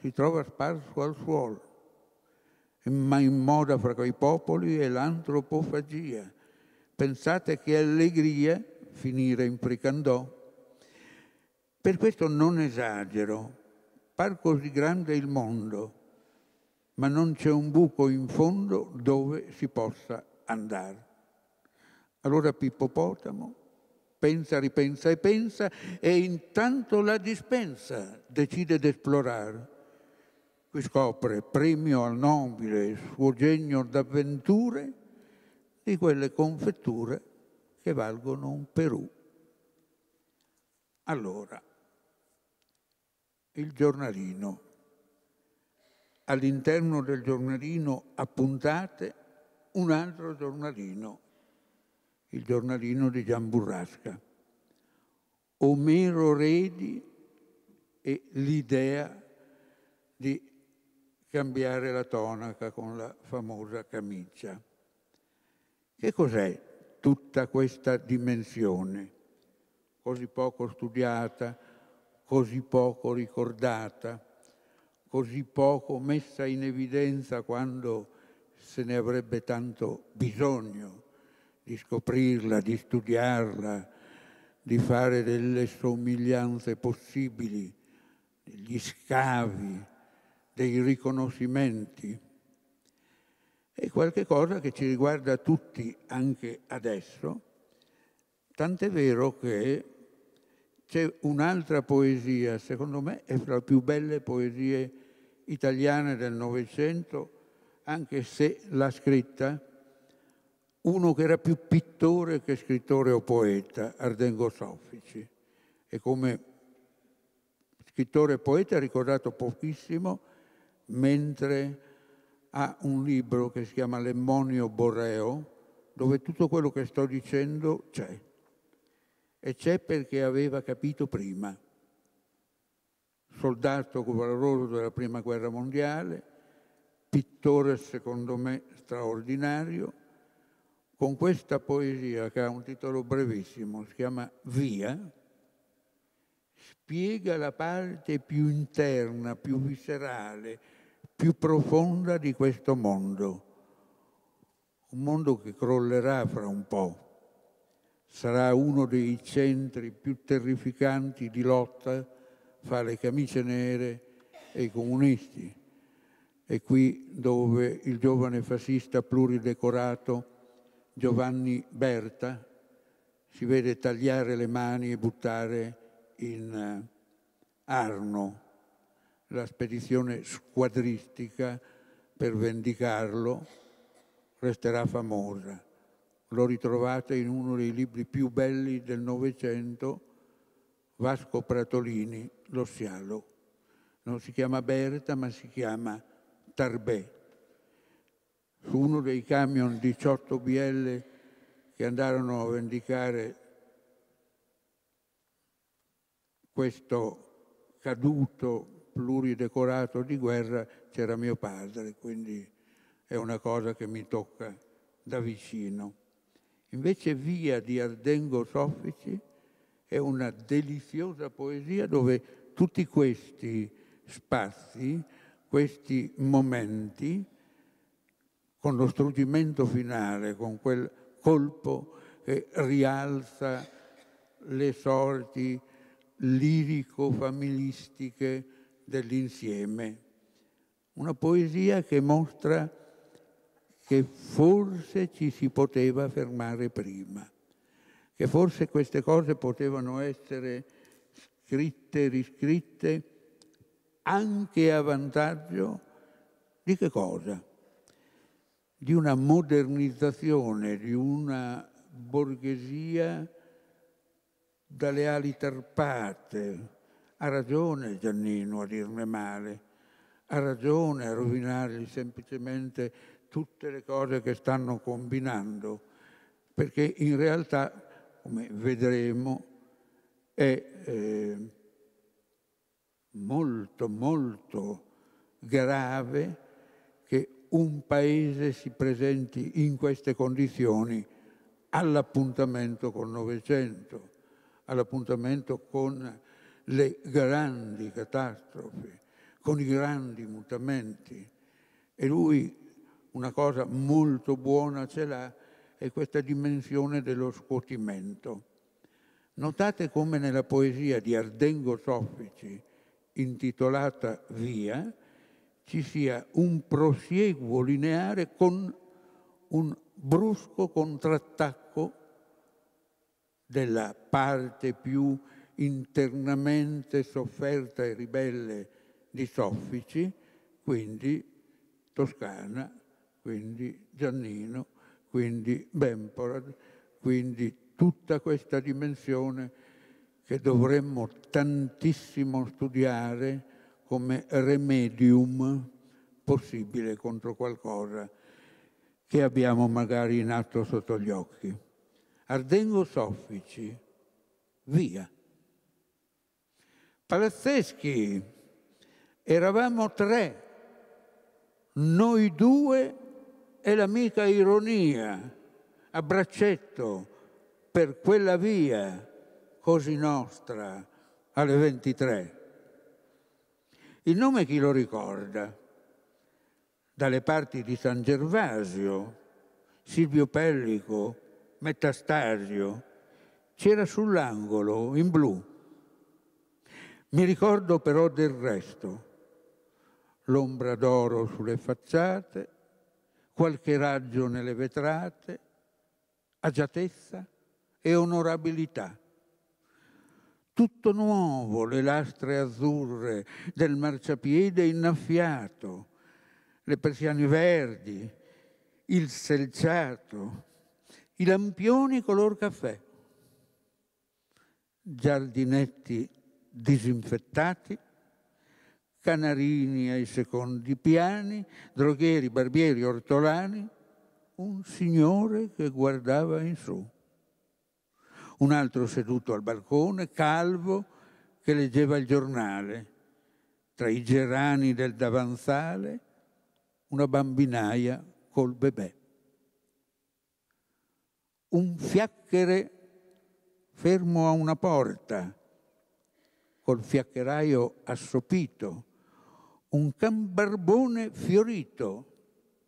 si trova sparso al suolo. Ma in moda fra quei popoli è l'antropofagia. Pensate che allegria finire in pricandò. Per questo non esagero, par così grande il mondo, ma non c'è un buco in fondo dove si possa andare. Allora Pippo Potamo pensa, ripensa e pensa e intanto la dispensa, decide di esplorare. Qui scopre premio al nobile suo genio d'avventure di quelle confetture che valgono un Perù. Allora, il giornalino. All'interno del giornalino a puntate un altro giornalino il giornalino di Gian Burrasca. Omero Redi e l'idea di cambiare la tonaca con la famosa camicia. Che cos'è tutta questa dimensione, così poco studiata, così poco ricordata, così poco messa in evidenza quando se ne avrebbe tanto bisogno? di scoprirla, di studiarla, di fare delle somiglianze possibili, degli scavi, dei riconoscimenti. È qualche cosa che ci riguarda tutti anche adesso, tant'è vero che c'è un'altra poesia, secondo me è fra le più belle poesie italiane del Novecento, anche se l'ha scritta uno che era più pittore che scrittore o poeta, Ardengo Soffici, e come scrittore e poeta ha ricordato pochissimo, mentre ha un libro che si chiama Lemmonio Borreo, dove tutto quello che sto dicendo c'è. E c'è perché aveva capito prima. Soldato valoroso della Prima Guerra Mondiale, pittore secondo me straordinario, con questa poesia che ha un titolo brevissimo, si chiama Via, spiega la parte più interna, più mm. viscerale, più profonda di questo mondo. Un mondo che crollerà fra un po', sarà uno dei centri più terrificanti di lotta fra le camicie nere e i comunisti. È qui dove il giovane fascista pluridecorato Giovanni Berta, si vede tagliare le mani e buttare in eh, Arno la spedizione squadristica per vendicarlo resterà famosa. Lo ritrovate in uno dei libri più belli del Novecento, Vasco Pratolini, Lo Sialo. Non si chiama Berta, ma si chiama Tarbè su uno dei camion 18 BL che andarono a vendicare questo caduto pluridecorato di guerra c'era mio padre, quindi è una cosa che mi tocca da vicino. Invece Via di Ardengo Soffici è una deliziosa poesia dove tutti questi spazi, questi momenti, con lo struggimento finale, con quel colpo che rialza le sorti lirico-familistiche dell'insieme. Una poesia che mostra che forse ci si poteva fermare prima, che forse queste cose potevano essere scritte, e riscritte, anche a vantaggio di che cosa? di una modernizzazione di una borghesia dalle ali tarpate. Ha ragione Giannino a dirne male, ha ragione a rovinargli semplicemente tutte le cose che stanno combinando, perché in realtà, come vedremo, è eh, molto, molto grave che un paese si presenti in queste condizioni all'appuntamento col Novecento, all'appuntamento con le grandi catastrofi, con i grandi mutamenti. E lui una cosa molto buona ce l'ha, è questa dimensione dello scuotimento. Notate come nella poesia di Ardengo Soffici, intitolata Via, ci sia un prosieguo lineare con un brusco contrattacco della parte più internamente sofferta e ribelle di Soffici, quindi Toscana, quindi Giannino, quindi Bemporad, quindi tutta questa dimensione che dovremmo tantissimo studiare come remedium possibile contro qualcosa che abbiamo magari in atto sotto gli occhi. Ardengo soffici, via. Palazzeschi, eravamo tre, noi due e l'amica ironia, a braccetto, per quella via, così nostra, alle 23. Il nome chi lo ricorda? Dalle parti di San Gervasio, Silvio Pellico, Metastasio, c'era sull'angolo in blu. Mi ricordo però del resto, l'ombra d'oro sulle facciate, qualche raggio nelle vetrate, agiatezza e onorabilità tutto nuovo, le lastre azzurre del marciapiede innaffiato, le persiane verdi, il selciato, i lampioni color caffè, giardinetti disinfettati, canarini ai secondi piani, drogheri, barbieri, ortolani, un signore che guardava in su un altro seduto al balcone, calvo, che leggeva il giornale. Tra i gerani del davanzale una bambinaia col bebè. Un fiacchere fermo a una porta, col fiaccheraio assopito, un cambarbone fiorito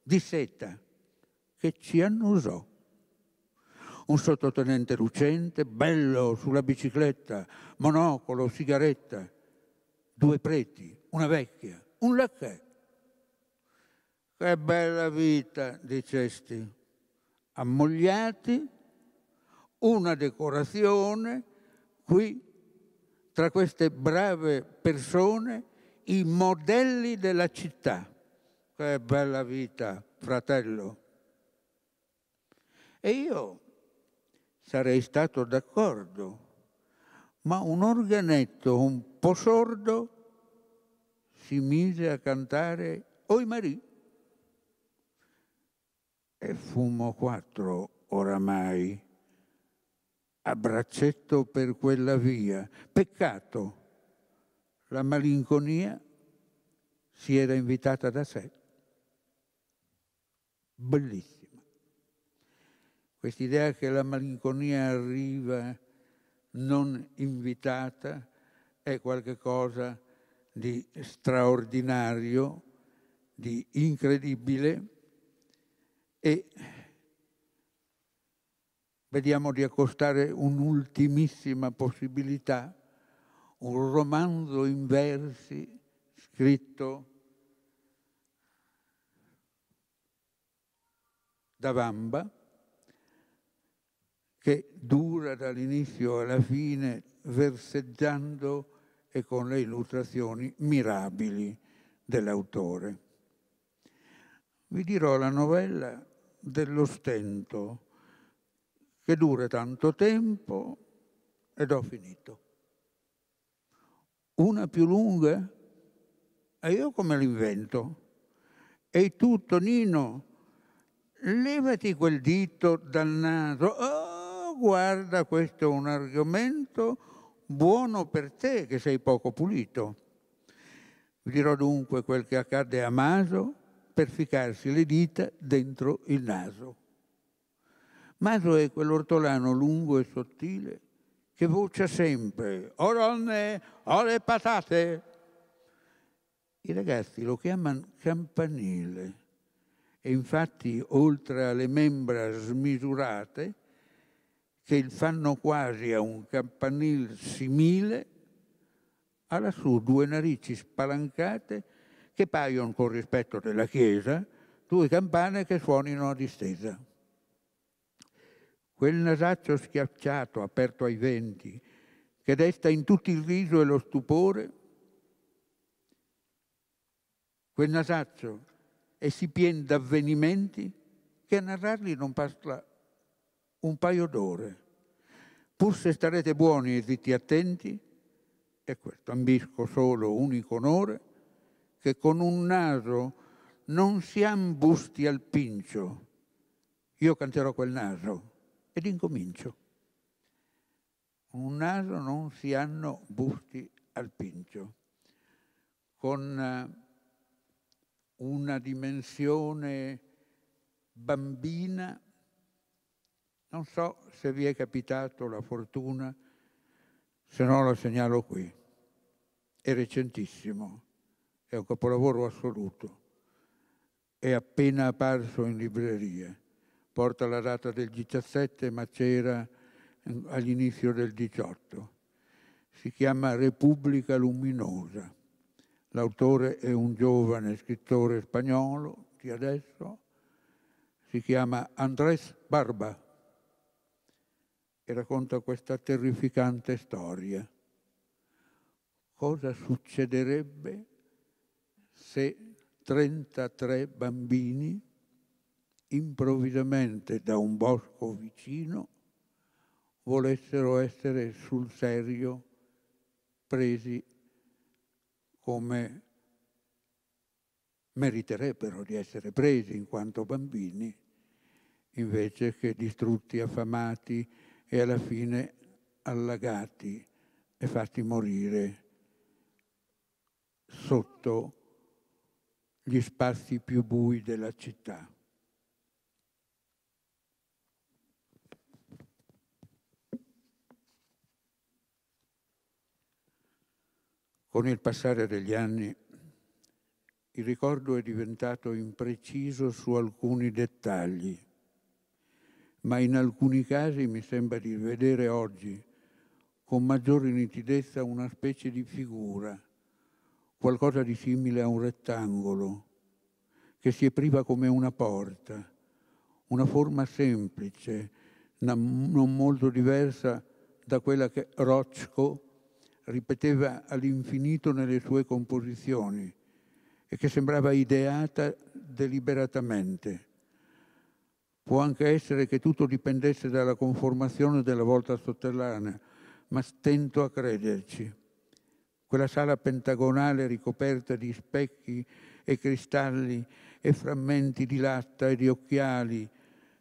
di seta che ci annusò un sottotenente lucente, bello sulla bicicletta, monocolo, sigaretta, due preti, una vecchia, un lacchè. Che bella vita, dicesti. Ammogliati, una decorazione, qui, tra queste brave persone, i modelli della città. Che bella vita, fratello. E io sarei stato d'accordo, ma un organetto un po' sordo si mise a cantare Oi Marì. E fummo quattro oramai, a braccetto per quella via. Peccato, la malinconia si era invitata da sé. Bellissimo quest'idea che la malinconia arriva non invitata è qualcosa di straordinario, di incredibile e vediamo di accostare un'ultimissima possibilità, un romanzo in versi scritto da Vamba, che dura dall'inizio alla fine verseggiando e con le illustrazioni mirabili dell'autore. Vi dirò la novella dello stento che dura tanto tempo ed ho finito. Una più lunga? E io come l'invento? E tu, Tonino, levati quel dito dal naso. Oh! guarda, questo è un argomento buono per te che sei poco pulito. Vi dirò dunque quel che accadde a Maso per ficcarsi le dita dentro il naso. Maso è quell'ortolano lungo e sottile che voccia sempre «O donne, o le patate!» I ragazzi lo chiamano campanile e infatti oltre alle membra smisurate che fanno quasi a un campanil simile, ha lassù due narici spalancate che paiono, con rispetto della Chiesa, due campane che suonino a distesa. Quel nasaccio schiacciato, aperto ai venti, che desta in tutti il riso e lo stupore, quel nasaccio è si pien d'avvenimenti che a narrarli non basta un paio d'ore. Pur se starete buoni e zitti attenti, e questo ambisco solo unico onore, che con un naso non siam busti al pincio. Io canterò quel naso ed incomincio. Con Un naso non si hanno busti al pincio. Con eh, una dimensione bambina non so se vi è capitato la fortuna, se no la segnalo qui. È recentissimo, è un capolavoro assoluto. È appena apparso in libreria. Porta la data del 17, ma c'era mm, all'inizio del 18. Si chiama Repubblica Luminosa. L'autore è un giovane scrittore spagnolo di adesso, si chiama Andrés Barba che racconta questa terrificante storia. Cosa succederebbe se 33 bambini improvvisamente da un bosco vicino volessero essere sul serio presi come meriterebbero di essere presi in quanto bambini, invece che distrutti, affamati, e alla fine allagati e fatti morire sotto gli spazi più bui della città. Con il passare degli anni il ricordo è diventato impreciso su alcuni dettagli ma in alcuni casi mi sembra di vedere oggi con maggiore nitidezza una specie di figura, qualcosa di simile a un rettangolo, che si apriva come una porta, una forma semplice, non molto diversa da quella che Rocco ripeteva all'infinito nelle sue composizioni e che sembrava ideata deliberatamente. Può anche essere che tutto dipendesse dalla conformazione della volta sotterranea, ma stento a crederci. Quella sala pentagonale ricoperta di specchi e cristalli e frammenti di latta e di occhiali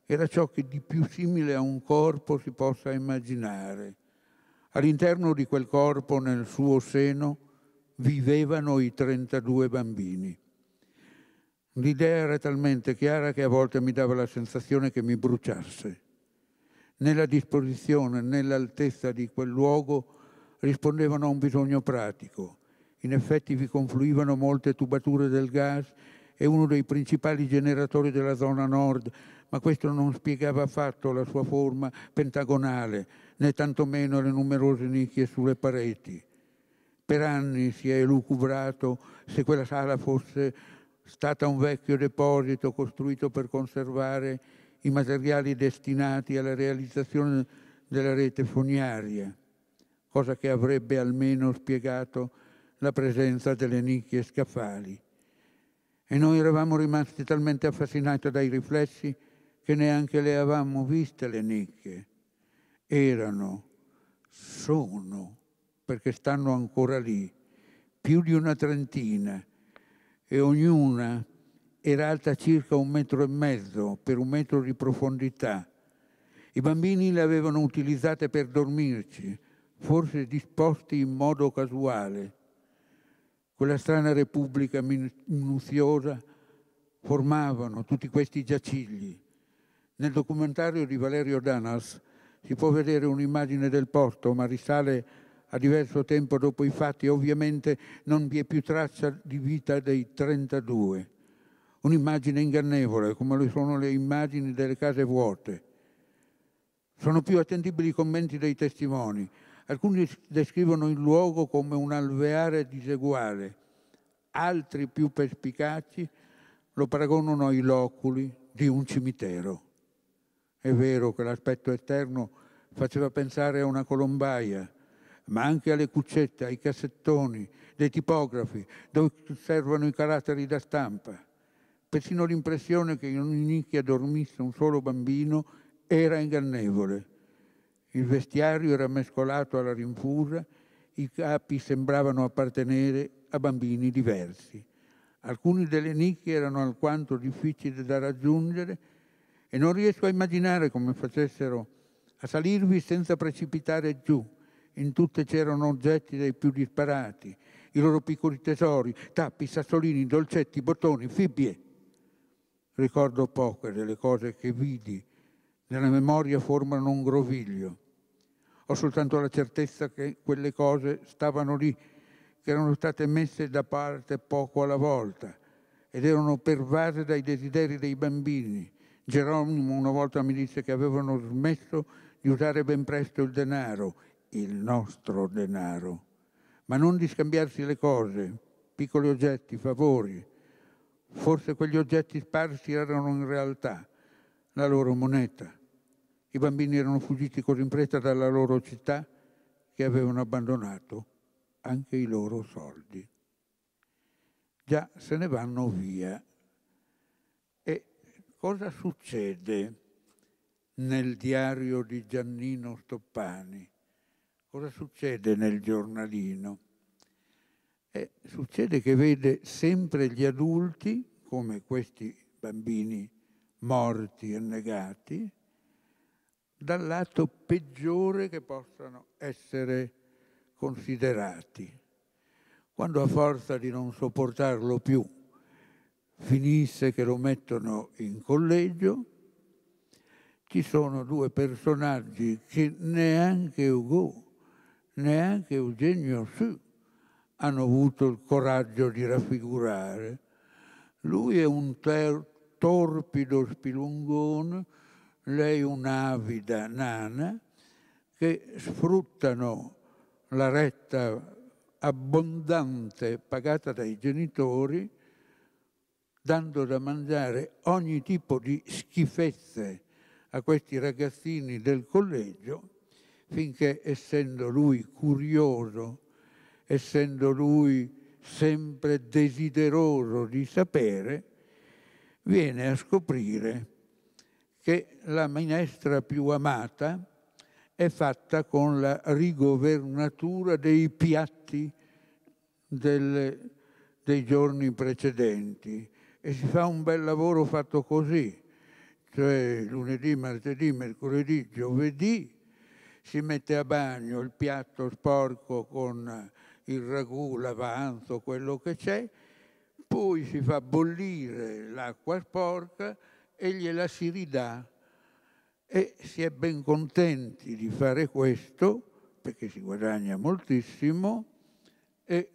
era ciò che di più simile a un corpo si possa immaginare. All'interno di quel corpo, nel suo seno, vivevano i 32 bambini. L'idea era talmente chiara che a volte mi dava la sensazione che mi bruciasse. Nella disposizione, nell'altezza di quel luogo rispondevano a un bisogno pratico. In effetti vi confluivano molte tubature del gas e uno dei principali generatori della zona nord, ma questo non spiegava affatto la sua forma pentagonale, né tantomeno le numerose nicchie sulle pareti. Per anni si è elucubrato se quella sala fosse stata un vecchio deposito costruito per conservare i materiali destinati alla realizzazione della rete fognaria, cosa che avrebbe almeno spiegato la presenza delle nicchie scaffali. E noi eravamo rimasti talmente affascinati dai riflessi che neanche le avevamo viste le nicchie. Erano, sono, perché stanno ancora lì, più di una trentina, e ognuna era alta circa un metro e mezzo per un metro di profondità. I bambini le avevano utilizzate per dormirci, forse disposti in modo casuale. Quella strana repubblica minuziosa formavano tutti questi giacigli. Nel documentario di Valerio Danas si può vedere un'immagine del porto, ma risale a diverso tempo dopo i fatti, ovviamente non vi è più traccia di vita dei 32. Un'immagine ingannevole, come lo sono le immagini delle case vuote. Sono più attendibili i commenti dei testimoni. Alcuni descrivono il luogo come un alveare diseguale, altri più perspicaci lo paragonano ai loculi di un cimitero. È vero che l'aspetto esterno faceva pensare a una colombaia, ma anche alle cuccette, ai cassettoni dei tipografi dove servono i caratteri da stampa. Persino l'impressione che in ogni nicchia dormisse un solo bambino era ingannevole. Il vestiario era mescolato alla rinfusa, i capi sembravano appartenere a bambini diversi. Alcune delle nicchie erano alquanto difficili da raggiungere e non riesco a immaginare come facessero a salirvi senza precipitare giù in tutte c'erano oggetti dei più disparati, i loro piccoli tesori, tappi, sassolini, dolcetti, bottoni, fibbie. Ricordo poche delle cose che vidi, nella memoria formano un groviglio. Ho soltanto la certezza che quelle cose stavano lì, che erano state messe da parte poco alla volta ed erano pervase dai desideri dei bambini. Geronimo una volta mi disse che avevano smesso di usare ben presto il denaro il nostro denaro, ma non di scambiarsi le cose, piccoli oggetti, favori. Forse quegli oggetti sparsi erano in realtà la loro moneta. I bambini erano fuggiti così in fretta dalla loro città che avevano abbandonato anche i loro soldi. Già se ne vanno via. E cosa succede nel diario di Giannino Stoppani? cosa succede nel giornalino? Eh, succede che vede sempre gli adulti, come questi bambini morti e negati, dal lato peggiore che possano essere considerati. Quando a forza di non sopportarlo più finisse che lo mettono in collegio, ci sono due personaggi che neanche Hugo neanche Eugenio Sue hanno avuto il coraggio di raffigurare. Lui è un ter- torpido spilungone, lei un'avida nana, che sfruttano la retta abbondante pagata dai genitori, dando da mangiare ogni tipo di schifezze a questi ragazzini del collegio finché essendo lui curioso, essendo lui sempre desideroso di sapere, viene a scoprire che la minestra più amata è fatta con la rigovernatura dei piatti del, dei giorni precedenti e si fa un bel lavoro fatto così, cioè lunedì, martedì, mercoledì, giovedì, si mette a bagno il piatto sporco con il ragù, l'avanzo, quello che c'è, poi si fa bollire l'acqua sporca e gliela si ridà. E si è ben contenti di fare questo, perché si guadagna moltissimo, e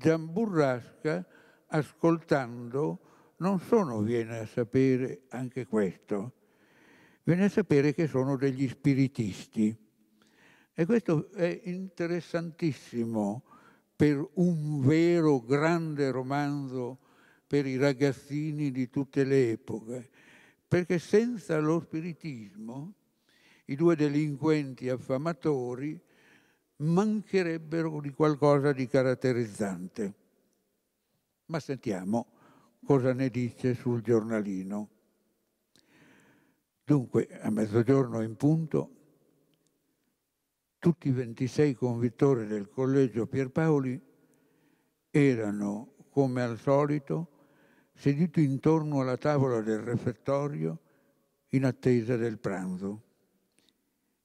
Zamburrasca, ascoltando, non solo viene a sapere anche questo, venne a sapere che sono degli spiritisti. E questo è interessantissimo per un vero grande romanzo per i ragazzini di tutte le epoche, perché senza lo spiritismo i due delinquenti affamatori mancherebbero di qualcosa di caratterizzante. Ma sentiamo cosa ne dice sul giornalino. Dunque, a mezzogiorno in punto, tutti i 26 convittori del collegio Pierpaoli erano, come al solito, seduti intorno alla tavola del refettorio in attesa del pranzo.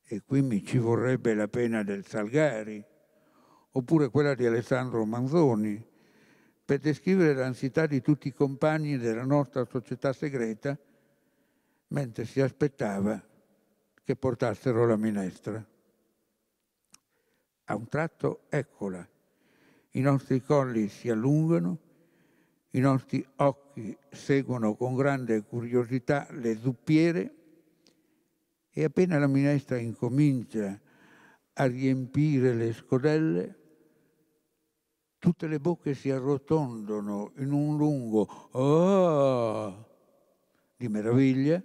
E qui mi ci vorrebbe la pena del Salgari, oppure quella di Alessandro Manzoni, per descrivere l'ansietà di tutti i compagni della nostra società segreta mentre si aspettava che portassero la minestra. A un tratto eccola, i nostri colli si allungano, i nostri occhi seguono con grande curiosità le zuppiere e appena la minestra incomincia a riempire le scodelle, tutte le bocche si arrotondano in un lungo oh! di meraviglia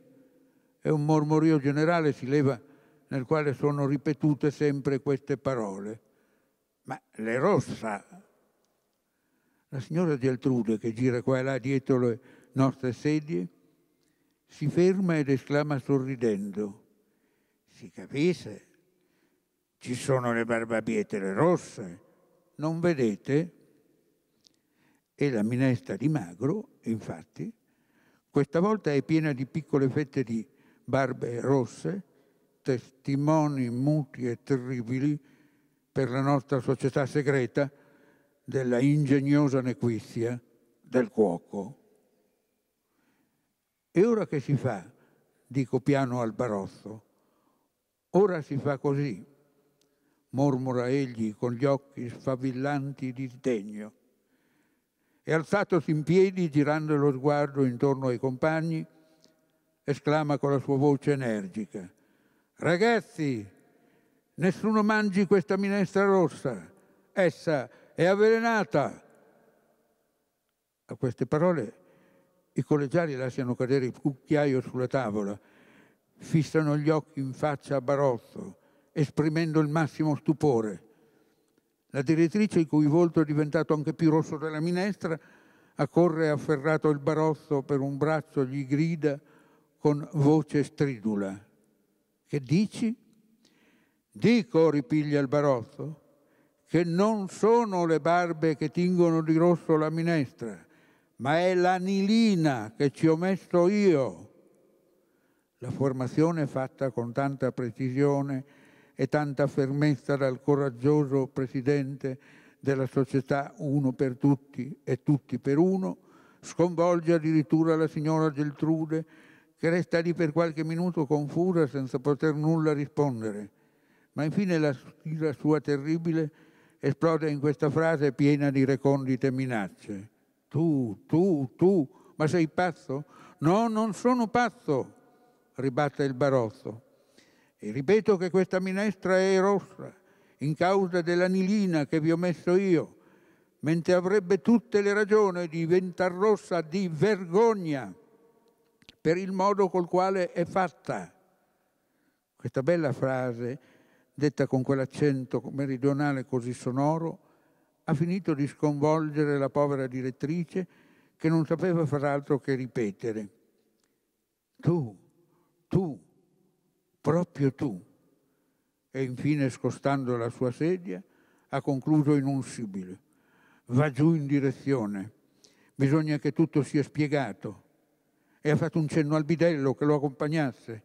e un mormorio generale si leva nel quale sono ripetute sempre queste parole. Ma le rossa, la signora Geltrude che gira qua e là dietro le nostre sedie, si ferma ed esclama sorridendo. Si capisce, ci sono le barbabietole rosse, non vedete? E la minestra di magro, infatti, questa volta è piena di piccole fette di barbe rosse, testimoni muti e terribili per la nostra società segreta della ingegnosa nequizia del cuoco. E ora che si fa? dico piano al barozzo. Ora si fa così, mormora egli con gli occhi sfavillanti di sdegno. E alzatosi in piedi, girando lo sguardo intorno ai compagni, esclama con la sua voce energica. Ragazzi, nessuno mangi questa minestra rossa, essa è avvelenata. A queste parole i collegiali lasciano cadere il cucchiaio sulla tavola, fissano gli occhi in faccia a Barozzo, esprimendo il massimo stupore. La direttrice, il cui volto è diventato anche più rosso della minestra, accorre afferrato il Barozzo per un braccio, gli grida – con voce stridula. Che dici? Dico, ripiglia il barozzo, che non sono le barbe che tingono di rosso la minestra, ma è l'anilina che ci ho messo io. La formazione fatta con tanta precisione e tanta fermezza dal coraggioso presidente della società Uno per tutti e tutti per uno, sconvolge addirittura la signora Geltrude che resta lì per qualche minuto confusa senza poter nulla rispondere. Ma infine la, la sua terribile esplode in questa frase piena di recondite minacce. Tu, tu, tu, ma sei pazzo? No, non sono pazzo, ribatte il barozzo. E ripeto che questa minestra è rossa, in causa dell'anilina che vi ho messo io, mentre avrebbe tutte le ragioni di diventar rossa di vergogna per il modo col quale è fatta. Questa bella frase, detta con quell'accento meridionale così sonoro, ha finito di sconvolgere la povera direttrice che non sapeva far altro che ripetere. Tu, tu, proprio tu. E infine, scostando la sua sedia, ha concluso in un sibile. Va giù in direzione. Bisogna che tutto sia spiegato e ha fatto un cenno al bidello che lo accompagnasse.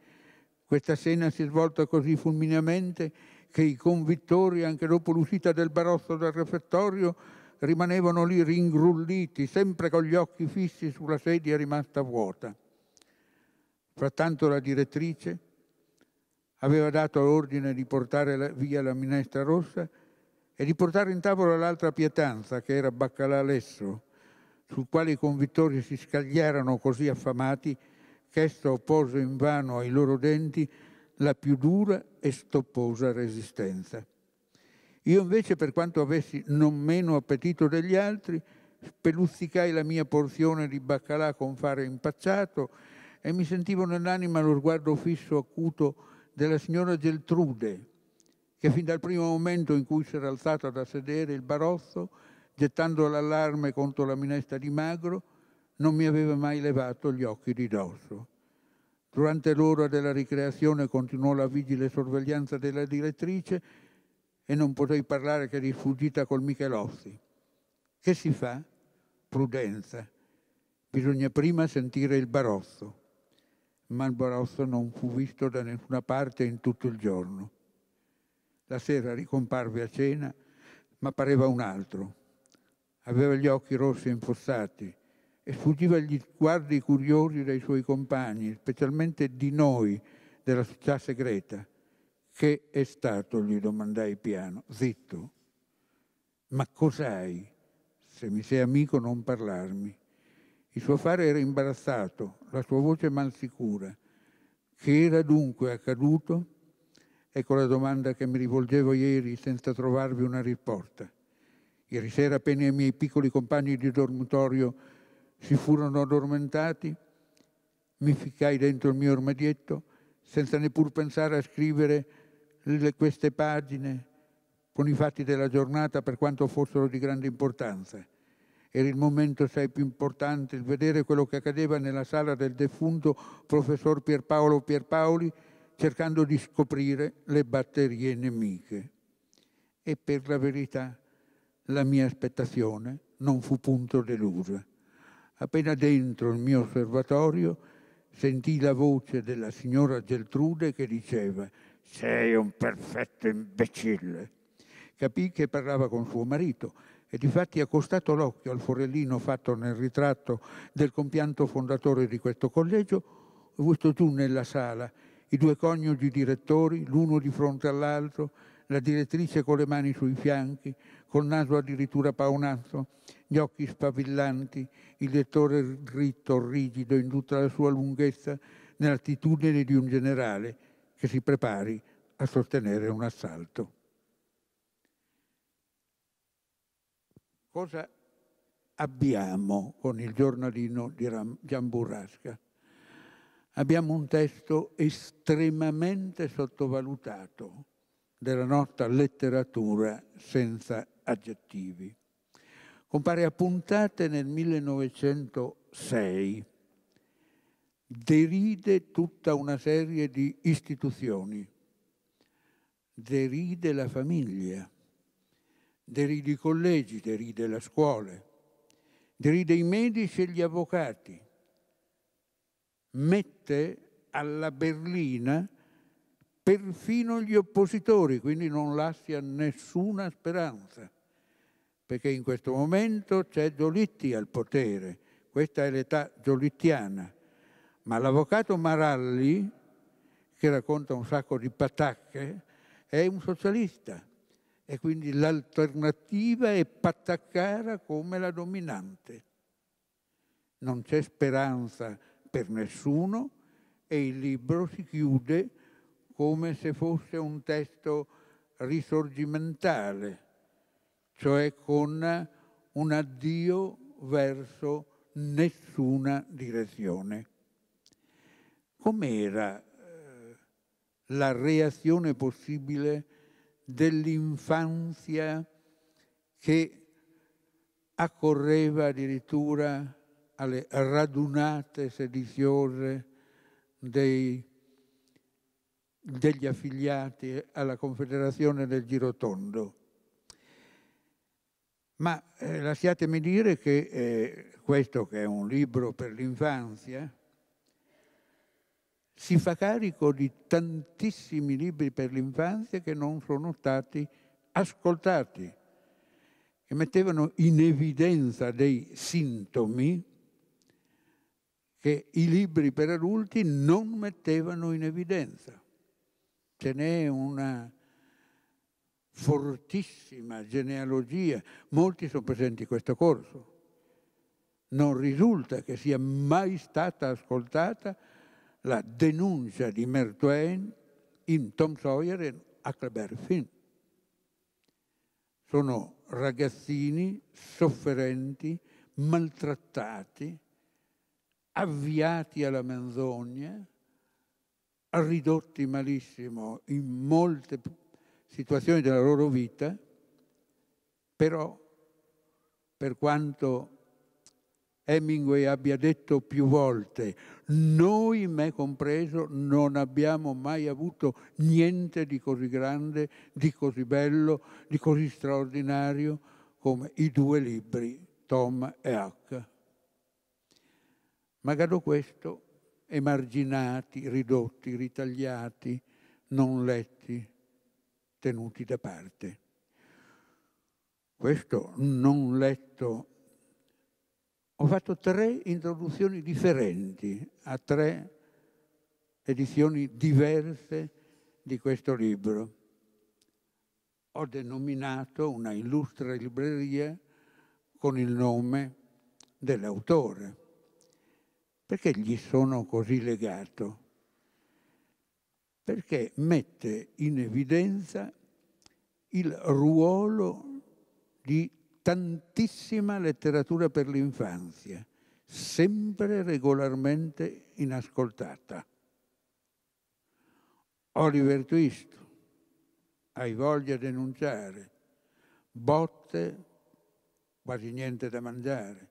Questa scena si è svolta così fulmineamente che i convittori, anche dopo l'uscita del barosso dal refettorio, rimanevano lì ringrulliti, sempre con gli occhi fissi sulla sedia rimasta vuota. Frattanto la direttrice aveva dato ordine di portare via la minestra rossa e di portare in tavola l'altra pietanza, che era baccalà lesso, sul quale i convittori si scagliarono così affamati che esso oppose invano ai loro denti la più dura e stopposa resistenza. Io invece, per quanto avessi non meno appetito degli altri, speluzzicai la mia porzione di baccalà con fare impacciato e mi sentivo nell'anima lo sguardo fisso acuto della signora Geltrude, che fin dal primo momento in cui si era alzata da sedere il barozzo gettando l'allarme contro la minestra di magro, non mi aveva mai levato gli occhi di dosso. Durante l'ora della ricreazione continuò la vigile sorveglianza della direttrice e non potei parlare che di fuggita col Michelozzi. Che si fa? Prudenza. Bisogna prima sentire il barozzo. Ma il barozzo non fu visto da nessuna parte in tutto il giorno. La sera ricomparve a cena, ma pareva un altro. Aveva gli occhi rossi e infossati e sfuggiva gli sguardi curiosi dei suoi compagni, specialmente di noi della società segreta. Che è stato? gli domandai piano. Zitto. Ma cos'hai? Se mi sei amico non parlarmi. Il suo fare era imbarazzato, la sua voce mansicura. Che era dunque accaduto? Ecco la domanda che mi rivolgevo ieri senza trovarvi una risposta. Ieri sera appena i miei piccoli compagni di dormitorio si furono addormentati, mi ficcai dentro il mio armadietto senza neppur pensare a scrivere le, queste pagine con i fatti della giornata per quanto fossero di grande importanza. Era il momento sai più importante il vedere quello che accadeva nella sala del defunto professor Pierpaolo Pierpaoli cercando di scoprire le batterie nemiche. E per la verità la mia aspettazione non fu punto delusa. Appena dentro il mio osservatorio sentì la voce della signora Geltrude che diceva «Sei un perfetto imbecille!». Capì che parlava con suo marito e difatti accostato l'occhio al forellino fatto nel ritratto del compianto fondatore di questo collegio, ho visto giù nella sala i due coniugi direttori, l'uno di fronte all'altro, la direttrice con le mani sui fianchi, col naso addirittura paonazzo, gli occhi spavillanti, il lettore dritto, rigido, in tutta la sua lunghezza, nell'attitudine di un generale che si prepari a sostenere un assalto. Cosa abbiamo con il giornalino di Gian Burrasca? Abbiamo un testo estremamente sottovalutato della nostra letteratura senza aggettivi. Compare a puntate nel 1906. Deride tutta una serie di istituzioni. Deride la famiglia. Deride i collegi, deride la scuola. Deride i medici e gli avvocati. Mette alla berlina perfino gli oppositori, quindi non lascia nessuna speranza perché in questo momento c'è Giolitti al potere, questa è l'età giolittiana, ma l'avvocato Maralli, che racconta un sacco di patacche, è un socialista e quindi l'alternativa è pataccara come la dominante. Non c'è speranza per nessuno e il libro si chiude come se fosse un testo risorgimentale cioè con un addio verso nessuna direzione. Com'era eh, la reazione possibile dell'infanzia che accorreva addirittura alle radunate sediziose dei, degli affiliati alla Confederazione del Girotondo. Ma eh, lasciatemi dire che eh, questo che è un libro per l'infanzia si fa carico di tantissimi libri per l'infanzia che non sono stati ascoltati, che mettevano in evidenza dei sintomi che i libri per adulti non mettevano in evidenza. Ce n'è una fortissima genealogia, molti sono presenti in questo corso. Non risulta che sia mai stata ascoltata la denuncia di Mertwain in Tom Sawyer e Huckleberry Finn. Sono ragazzini sofferenti, maltrattati, avviati alla menzogna, ridotti malissimo in molte situazioni della loro vita, però per quanto Hemingway abbia detto più volte, noi, me compreso, non abbiamo mai avuto niente di così grande, di così bello, di così straordinario come i due libri, Tom e H. Magari questo, emarginati, ridotti, ritagliati, non letti, tenuti da parte. Questo non letto. Ho fatto tre introduzioni differenti a tre edizioni diverse di questo libro. Ho denominato una illustre libreria con il nome dell'autore. Perché gli sono così legato? perché mette in evidenza il ruolo di tantissima letteratura per l'infanzia, sempre regolarmente inascoltata. Oliver Twist, hai voglia di denunciare, botte, quasi niente da mangiare,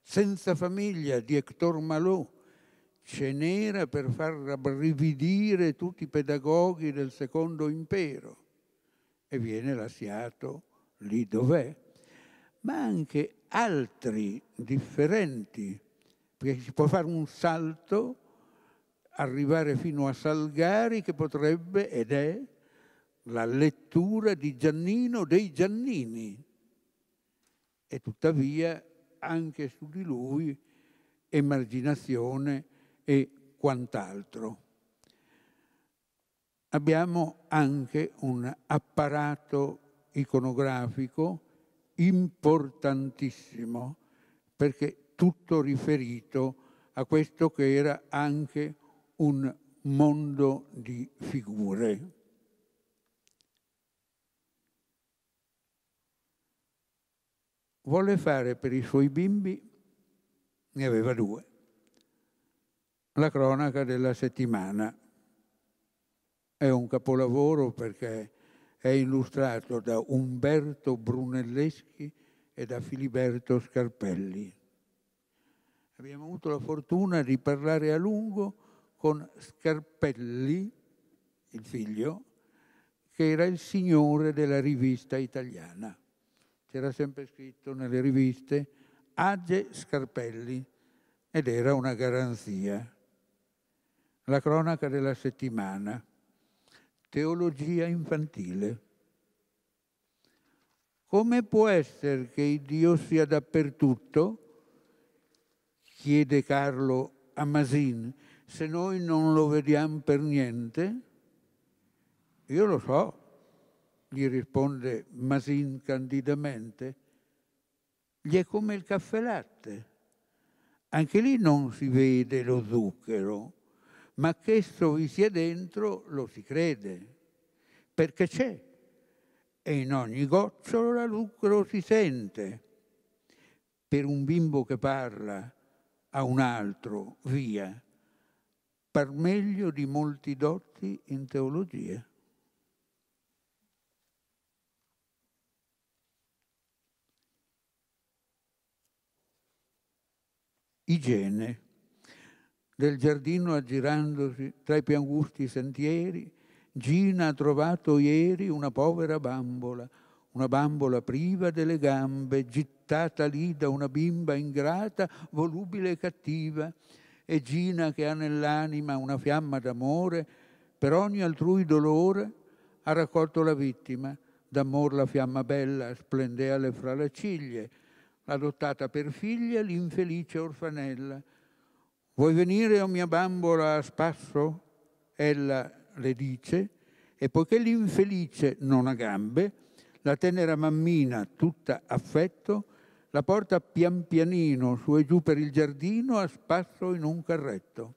senza famiglia di Hector Malou, ce n'era per far rabbrividire tutti i pedagoghi del secondo impero e viene lasciato lì dov'è, ma anche altri differenti, perché si può fare un salto, arrivare fino a Salgari che potrebbe ed è la lettura di Giannino dei Giannini. E tuttavia anche su di lui emarginazione e quant'altro. Abbiamo anche un apparato iconografico importantissimo perché tutto riferito a questo che era anche un mondo di figure. Volle fare per i suoi bimbi, ne aveva due, la cronaca della settimana è un capolavoro perché è illustrato da Umberto Brunelleschi e da Filiberto Scarpelli. Abbiamo avuto la fortuna di parlare a lungo con Scarpelli, il figlio, che era il signore della rivista italiana. C'era sempre scritto nelle riviste Age Scarpelli ed era una garanzia. La cronaca della settimana. Teologia infantile. Come può essere che il Dio sia dappertutto? chiede Carlo a Masin, se noi non lo vediamo per niente? Io lo so, gli risponde Masin candidamente. Gli è come il caffè latte. Anche lì non si vede lo zucchero, ma che esso vi sia dentro lo si crede, perché c'è e in ogni gocciolo la luce lo si sente. Per un bimbo che parla a un altro, via, par meglio di molti dotti in teologia. Igiene del giardino aggirandosi tra i piangusti sentieri, Gina ha trovato ieri una povera bambola, una bambola priva delle gambe, gittata lì da una bimba ingrata, volubile e cattiva. E Gina, che ha nell'anima una fiamma d'amore, per ogni altrui dolore ha raccolto la vittima. D'amor la fiamma bella splendeale fra le ciglia, adottata per figlia l'infelice orfanella Vuoi venire, o oh mia bambola, a spasso? Ella le dice, e poiché l'infelice non ha gambe, la tenera mammina, tutta affetto, la porta pian pianino su e giù per il giardino a spasso in un carretto.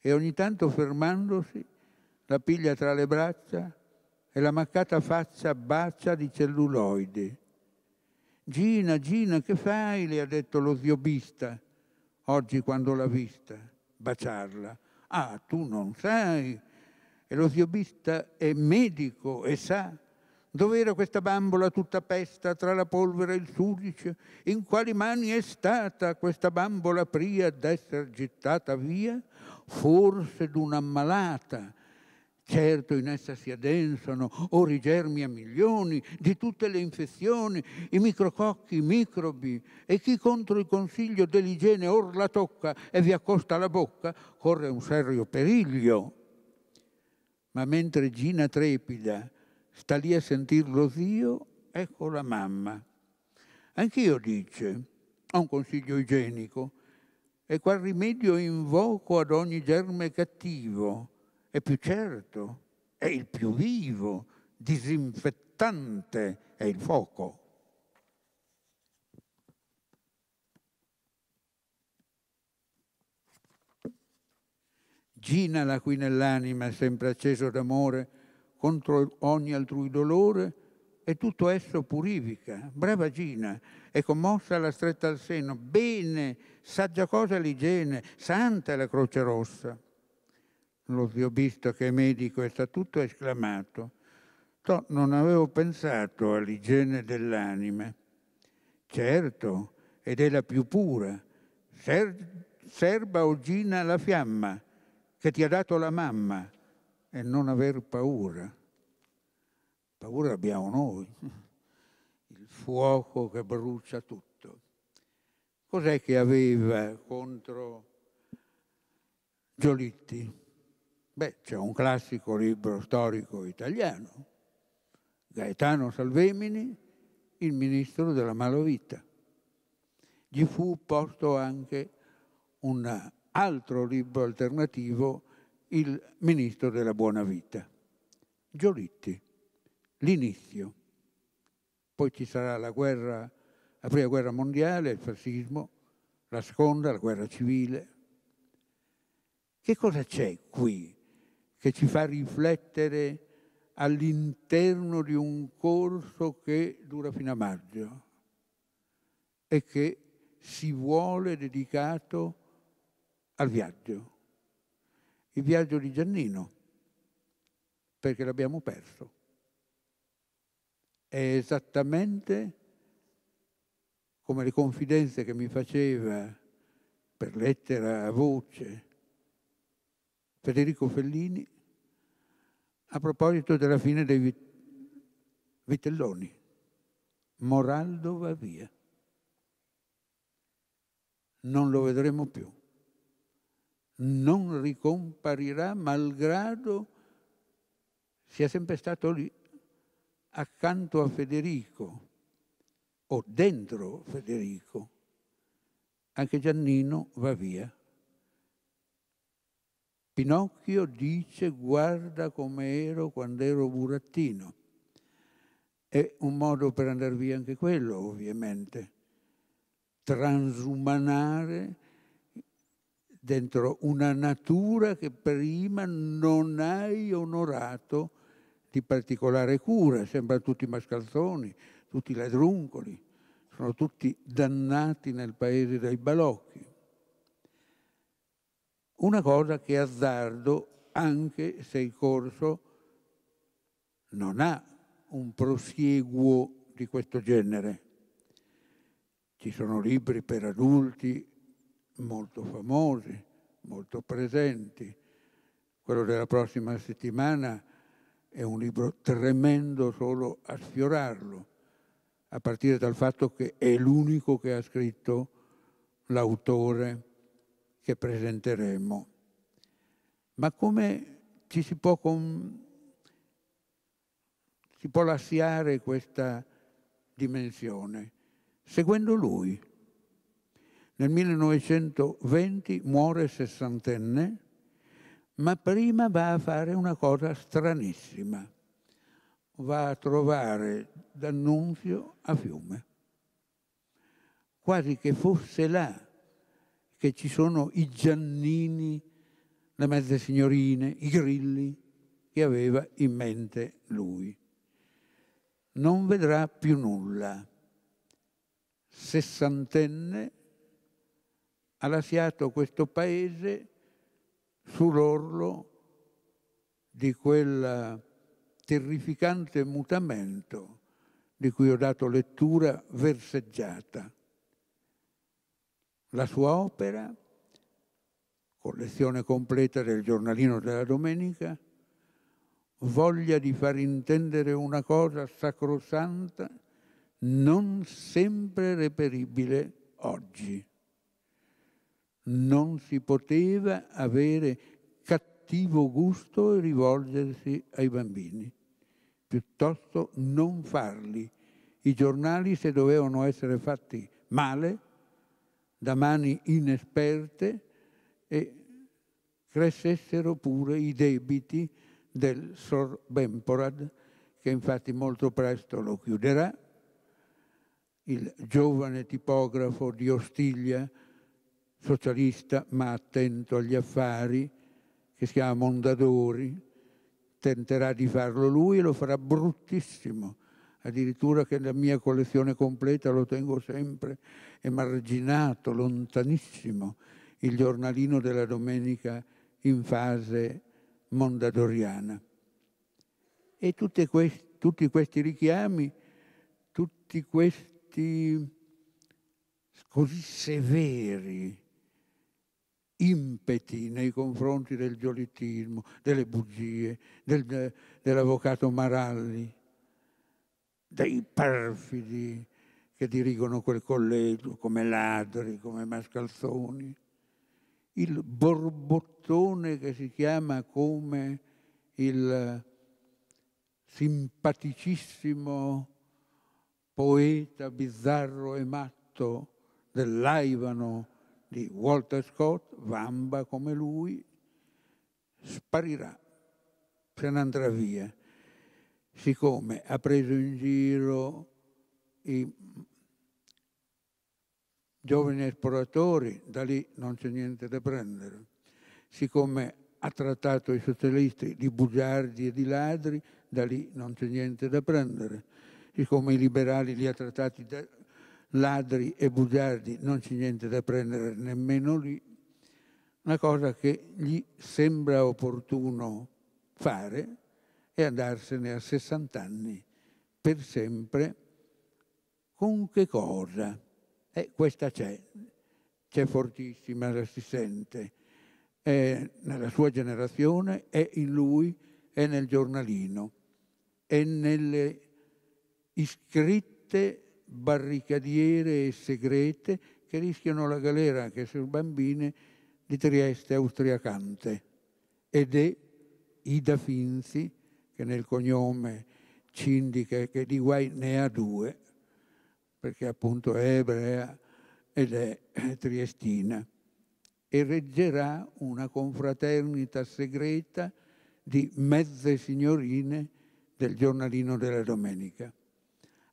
E ogni tanto fermandosi, la piglia tra le braccia e la maccata faccia bacia di celluloidi. Gina, Gina, che fai? le ha detto lo ziobista Oggi quando l'ha vista, baciarla. Ah, tu non sai. E lo ziobista è medico e sa dove era questa bambola tutta pesta tra la polvere e il sudice, in quali mani è stata questa bambola pria d'essere gittata via, forse d'una malata Certo in essa si adensano ori germi a milioni di tutte le infezioni, i micrococchi, i microbi, e chi contro il consiglio dell'igiene or la tocca e vi accosta la bocca, corre un serio periglio. Ma mentre Gina trepida sta lì a sentir zio, ecco la mamma. Anch'io dice, ho un consiglio igienico, e qual rimedio invoco ad ogni germe cattivo, è più certo, è il più vivo, disinfettante è il fuoco. Gina la qui nell'anima, sempre acceso d'amore, contro ogni altrui dolore, e tutto esso purifica. Brava Gina, è commossa la stretta al seno, bene, saggia cosa l'igiene, santa è la croce rossa lo zio Bisto che è medico e sa tutto, ha esclamato «To, non avevo pensato all'igiene dell'anima». Certo, ed è la più pura. Ser- serba ogina la fiamma che ti ha dato la mamma e non aver paura. Paura abbiamo noi, il fuoco che brucia tutto. Cos'è che aveva contro Giolitti? Beh, c'è un classico libro storico italiano, Gaetano Salvemini, il ministro della malovita. Gli fu posto anche un altro libro alternativo, il ministro della buona vita. Giolitti, l'inizio. Poi ci sarà la, guerra, la prima guerra mondiale, il fascismo, la seconda, la guerra civile. Che cosa c'è qui che ci fa riflettere all'interno di un corso che dura fino a maggio e che si vuole dedicato al viaggio, il viaggio di Giannino, perché l'abbiamo perso. È esattamente come le confidenze che mi faceva per lettera a voce Federico Fellini a proposito della fine dei vitelloni. Moraldo va via. Non lo vedremo più. Non ricomparirà malgrado sia sempre stato lì accanto a Federico o dentro Federico. Anche Giannino va via. Pinocchio dice guarda come ero quando ero burattino. È un modo per andare via anche quello, ovviamente. Transumanare dentro una natura che prima non hai onorato di particolare cura. Sembra tutti mascalzoni, tutti ladruncoli, sono tutti dannati nel paese dai balocchi una cosa che azzardo, anche se il corso non ha un prosieguo di questo genere. Ci sono libri per adulti molto famosi, molto presenti. Quello della prossima settimana è un libro tremendo solo a sfiorarlo, a partire dal fatto che è l'unico che ha scritto l'autore che presenteremo. Ma come ci si può, con... si può lassiare questa dimensione? Seguendo lui. Nel 1920 muore sessantenne, ma prima va a fare una cosa stranissima. Va a trovare D'Annunzio a Fiume, quasi che fosse là che ci sono i Giannini, le mezze signorine, i grilli che aveva in mente lui. Non vedrà più nulla. Sessantenne ha lasciato questo paese sull'orlo di quel terrificante mutamento di cui ho dato lettura verseggiata la sua opera, collezione completa del giornalino della domenica, voglia di far intendere una cosa sacrosanta non sempre reperibile oggi. Non si poteva avere cattivo gusto e rivolgersi ai bambini, piuttosto non farli. I giornali se dovevano essere fatti male da mani inesperte e crescessero pure i debiti del Sor Bemporad, che infatti molto presto lo chiuderà, il giovane tipografo di Ostiglia, socialista ma attento agli affari, che si chiama Mondadori, tenterà di farlo lui e lo farà bruttissimo, addirittura che la mia collezione completa lo tengo sempre emarginato, lontanissimo, il giornalino della domenica in fase mondadoriana. E questi, tutti questi richiami, tutti questi così severi impeti nei confronti del giolittismo, delle bugie, del, dell'avvocato Maralli, dei perfidi che dirigono quel collegio, come ladri, come mascalzoni, il borbottone che si chiama come il simpaticissimo poeta bizzarro e matto dell'Aivano di Walter Scott, vamba come lui, sparirà, se ne andrà via siccome ha preso in giro i giovani esploratori, da lì non c'è niente da prendere, siccome ha trattato i socialisti di bugiardi e di ladri, da lì non c'è niente da prendere, siccome i liberali li ha trattati da ladri e bugiardi, non c'è niente da prendere nemmeno lì, una cosa che gli sembra opportuno fare e andarsene a 60 anni per sempre, con che cosa? Eh, questa c'è, c'è fortissima, la si sente, è nella sua generazione, è in lui, è nel giornalino, è nelle iscritte barricadiere e segrete che rischiano la galera anche sul bambine di Trieste austriacante ed è Ida Finzi che nel cognome ci indica che di guai ne ha due, perché appunto è ebrea ed è eh, triestina, e reggerà una confraternita segreta di mezze signorine del giornalino della domenica.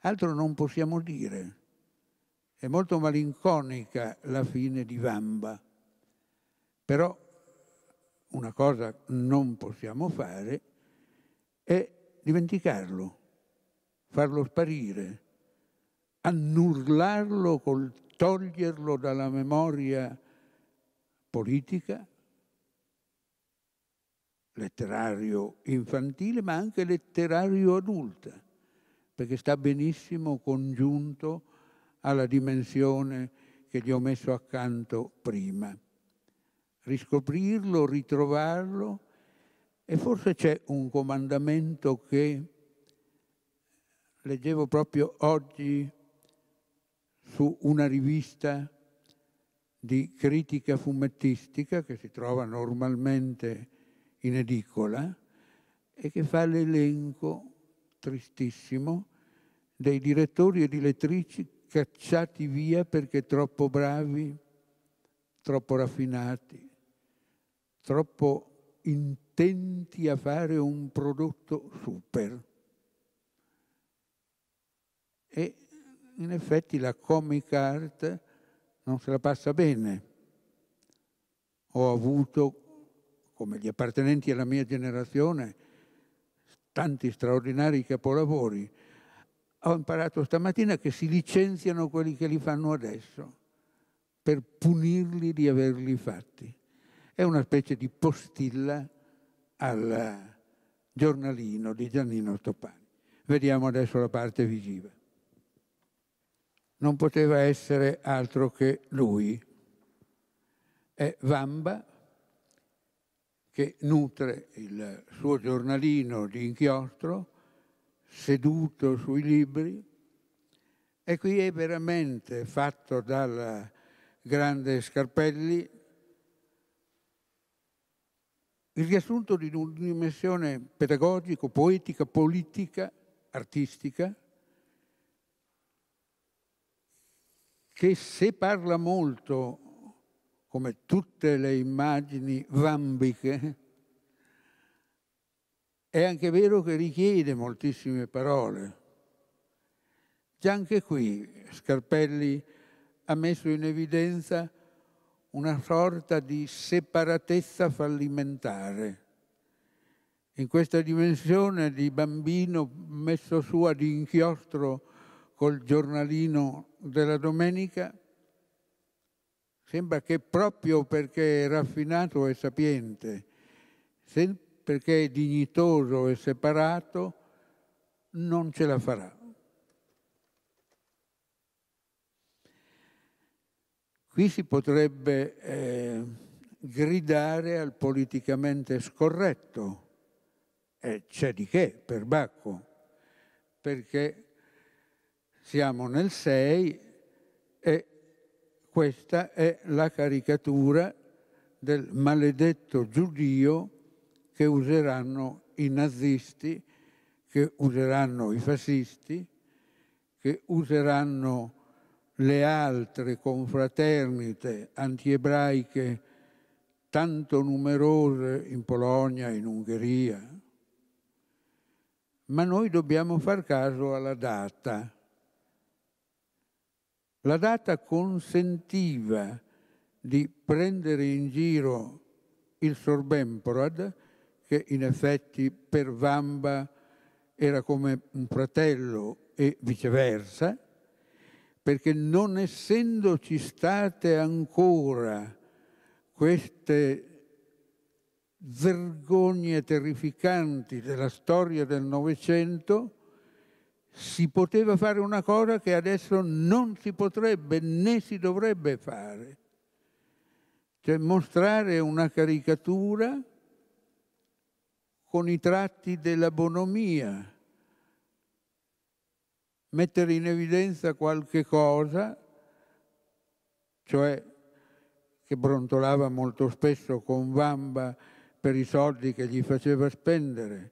Altro non possiamo dire. È molto malinconica la fine di Vamba, però una cosa non possiamo fare è dimenticarlo, farlo sparire, annullarlo col toglierlo dalla memoria politica, letterario infantile, ma anche letterario adulta, perché sta benissimo congiunto alla dimensione che gli ho messo accanto prima. Riscoprirlo, ritrovarlo, e forse c'è un comandamento che leggevo proprio oggi su una rivista di critica fumettistica che si trova normalmente in edicola e che fa l'elenco tristissimo dei direttori e direttrici cacciati via perché troppo bravi, troppo raffinati, troppo intenti tenti a fare un prodotto super. E in effetti la comic art non se la passa bene. Ho avuto, come gli appartenenti alla mia generazione, tanti straordinari capolavori. Ho imparato stamattina che si licenziano quelli che li fanno adesso per punirli di averli fatti. È una specie di postilla al eh, giornalino di Giannino Stoppani. Vediamo adesso la parte visiva. Non poteva essere altro che lui. È Vamba che nutre il suo giornalino di inchiostro, seduto sui libri, e qui è veramente fatto dal grande Scarpelli, il riassunto di una dimensione pedagogico, poetica, politica, artistica, che se parla molto, come tutte le immagini vambiche, è anche vero che richiede moltissime parole. Già anche qui Scarpelli ha messo in evidenza una sorta di separatezza fallimentare. In questa dimensione di bambino messo su ad inchiostro col giornalino della domenica, sembra che proprio perché è raffinato e sapiente, perché è dignitoso e separato, non ce la farà. Qui si potrebbe eh, gridare al politicamente scorretto, e c'è di che per Bacco, perché siamo nel 6 e questa è la caricatura del maledetto giudio che useranno i nazisti, che useranno i fascisti, che useranno le altre confraternite antiebraiche tanto numerose in Polonia, in Ungheria. Ma noi dobbiamo far caso alla data. La data consentiva di prendere in giro il Sorbemporad, che in effetti per Vamba era come un fratello e viceversa, perché non essendoci state ancora queste vergogne terrificanti della storia del Novecento, si poteva fare una cosa che adesso non si potrebbe né si dovrebbe fare, cioè mostrare una caricatura con i tratti della bonomia, mettere in evidenza qualche cosa, cioè che brontolava molto spesso con Vamba per i soldi che gli faceva spendere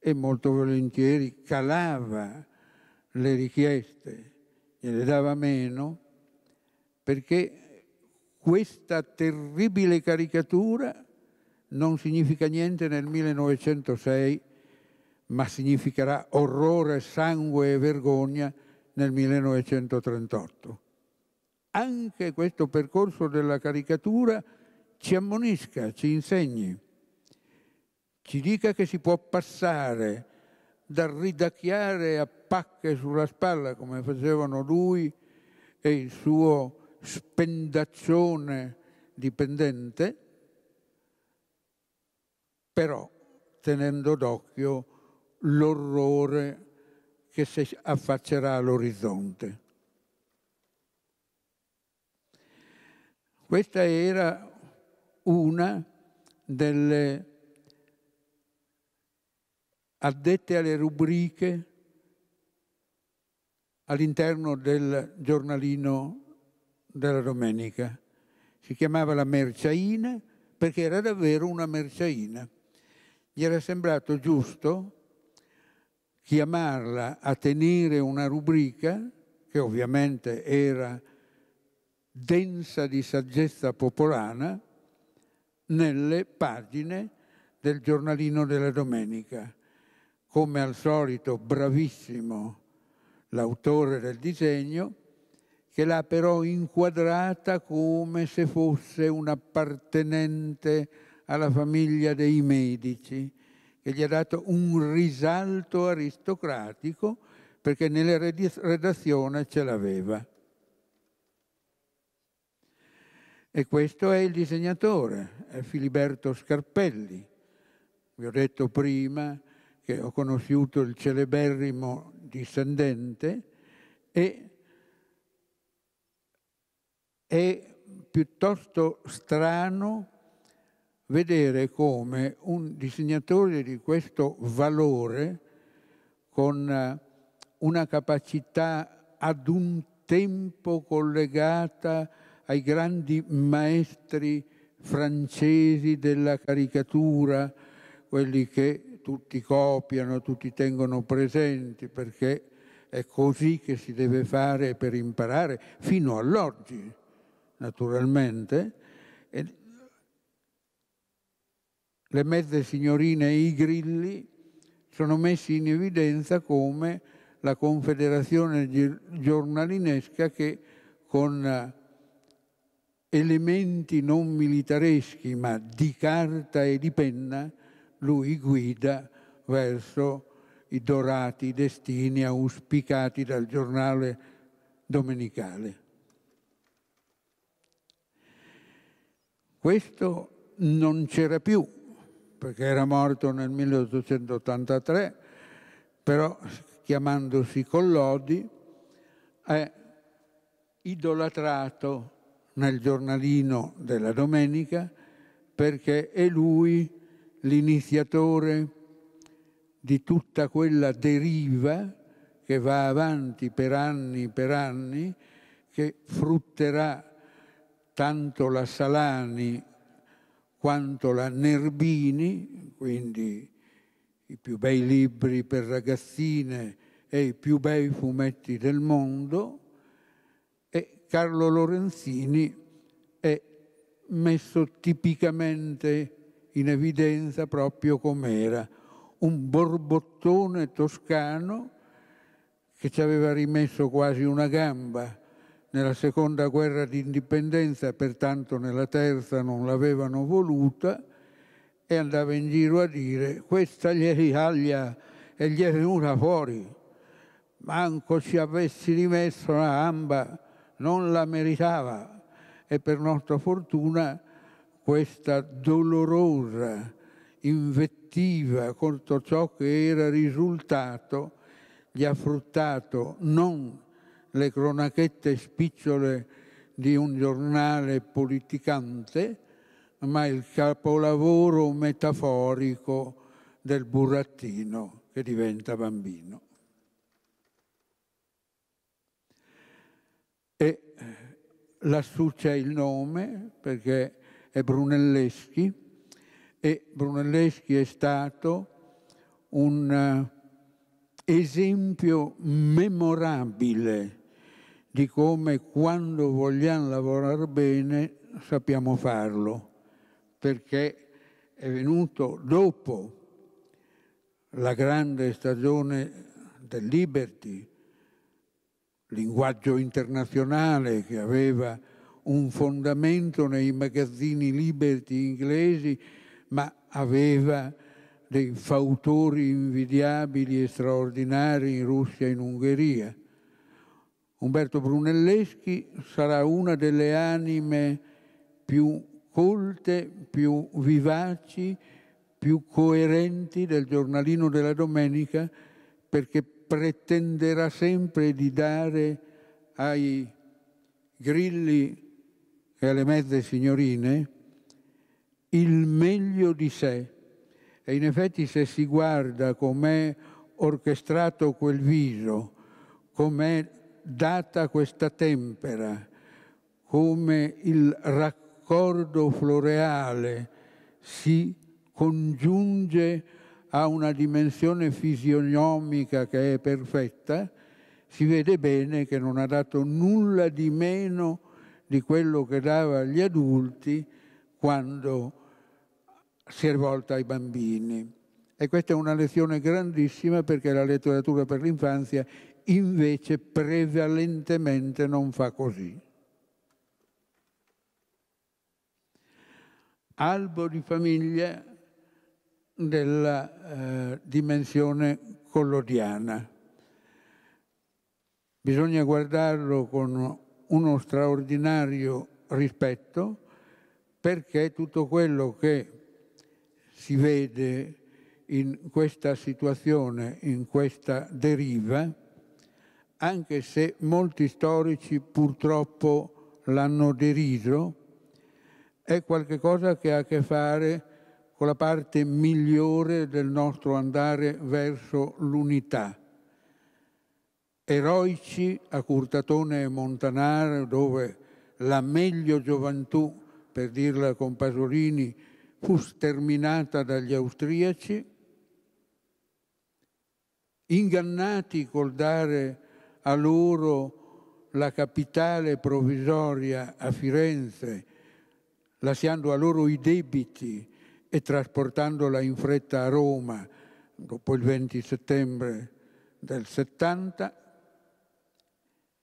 e molto volentieri calava le richieste, gliele dava meno, perché questa terribile caricatura non significa niente nel 1906 ma significherà orrore, sangue e vergogna nel 1938. Anche questo percorso della caricatura ci ammonisca, ci insegni, ci dica che si può passare dal ridacchiare a pacche sulla spalla come facevano lui e il suo spendaccione dipendente, però tenendo d'occhio l'orrore che si affaccerà all'orizzonte. Questa era una delle addette alle rubriche all'interno del giornalino della domenica. Si chiamava la merciaina perché era davvero una merciaina. Gli era sembrato giusto chiamarla a tenere una rubrica che ovviamente era densa di saggezza popolana nelle pagine del giornalino della domenica. Come al solito, bravissimo l'autore del disegno, che l'ha però inquadrata come se fosse un appartenente alla famiglia dei medici, che gli ha dato un risalto aristocratico perché nella redazione ce l'aveva. E questo è il disegnatore, è Filiberto Scarpelli. Vi ho detto prima che ho conosciuto il celeberrimo discendente e è piuttosto strano vedere come un disegnatore di questo valore, con eh, una capacità ad un tempo collegata ai grandi maestri francesi della caricatura, quelli che tutti copiano, tutti tengono presenti, perché è così che si deve fare per imparare, fino all'oggi, naturalmente le mezze signorine e i grilli sono messi in evidenza come la confederazione giornalinesca che con eh, elementi non militareschi ma di carta e di penna lui guida verso i dorati destini auspicati dal giornale domenicale. Questo non c'era più perché era morto nel 1883, però chiamandosi Collodi, è idolatrato nel giornalino della domenica perché è lui l'iniziatore di tutta quella deriva che va avanti per anni e per anni, che frutterà tanto la Salani quanto la Nerbini, quindi i più bei libri per ragazzine e i più bei fumetti del mondo, e Carlo Lorenzini è messo tipicamente in evidenza proprio com'era, un borbottone toscano che ci aveva rimesso quasi una gamba nella seconda guerra d'indipendenza, pertanto nella terza non l'avevano voluta e andava in giro a dire questa gli è taglia e gli è venuta fuori. Manco ci avessi rimesso la gamba, non la meritava. E per nostra fortuna questa dolorosa invettiva contro ciò che era risultato gli ha fruttato non le cronachette spicciole di un giornale politicante, ma il capolavoro metaforico del burattino che diventa bambino. E eh, lassù c'è il nome perché è Brunelleschi e Brunelleschi è stato un eh, esempio memorabile di come quando vogliamo lavorare bene sappiamo farlo, perché è venuto dopo la grande stagione del Liberty, linguaggio internazionale che aveva un fondamento nei magazzini Liberty inglesi, ma aveva dei fautori invidiabili e straordinari in Russia e in Ungheria. Umberto Brunelleschi sarà una delle anime più colte, più vivaci, più coerenti del giornalino della domenica perché pretenderà sempre di dare ai grilli e alle mezze signorine il meglio di sé. E in effetti se si guarda com'è orchestrato quel viso, com'è data questa tempera, come il raccordo floreale si congiunge a una dimensione fisionomica che è perfetta, si vede bene che non ha dato nulla di meno di quello che dava agli adulti quando si è rivolta ai bambini. E questa è una lezione grandissima perché la letteratura per l'infanzia invece prevalentemente non fa così. Albo di famiglia della eh, dimensione collodiana. Bisogna guardarlo con uno straordinario rispetto perché tutto quello che si vede in questa situazione, in questa deriva, anche se molti storici purtroppo l'hanno deriso, è qualcosa che ha a che fare con la parte migliore del nostro andare verso l'unità. Eroici a Curtatone e Montanare, dove la meglio gioventù, per dirla con Pasolini, fu sterminata dagli austriaci, ingannati col dare a loro la capitale provvisoria a Firenze, lasciando a loro i debiti e trasportandola in fretta a Roma dopo il 20 settembre del 70,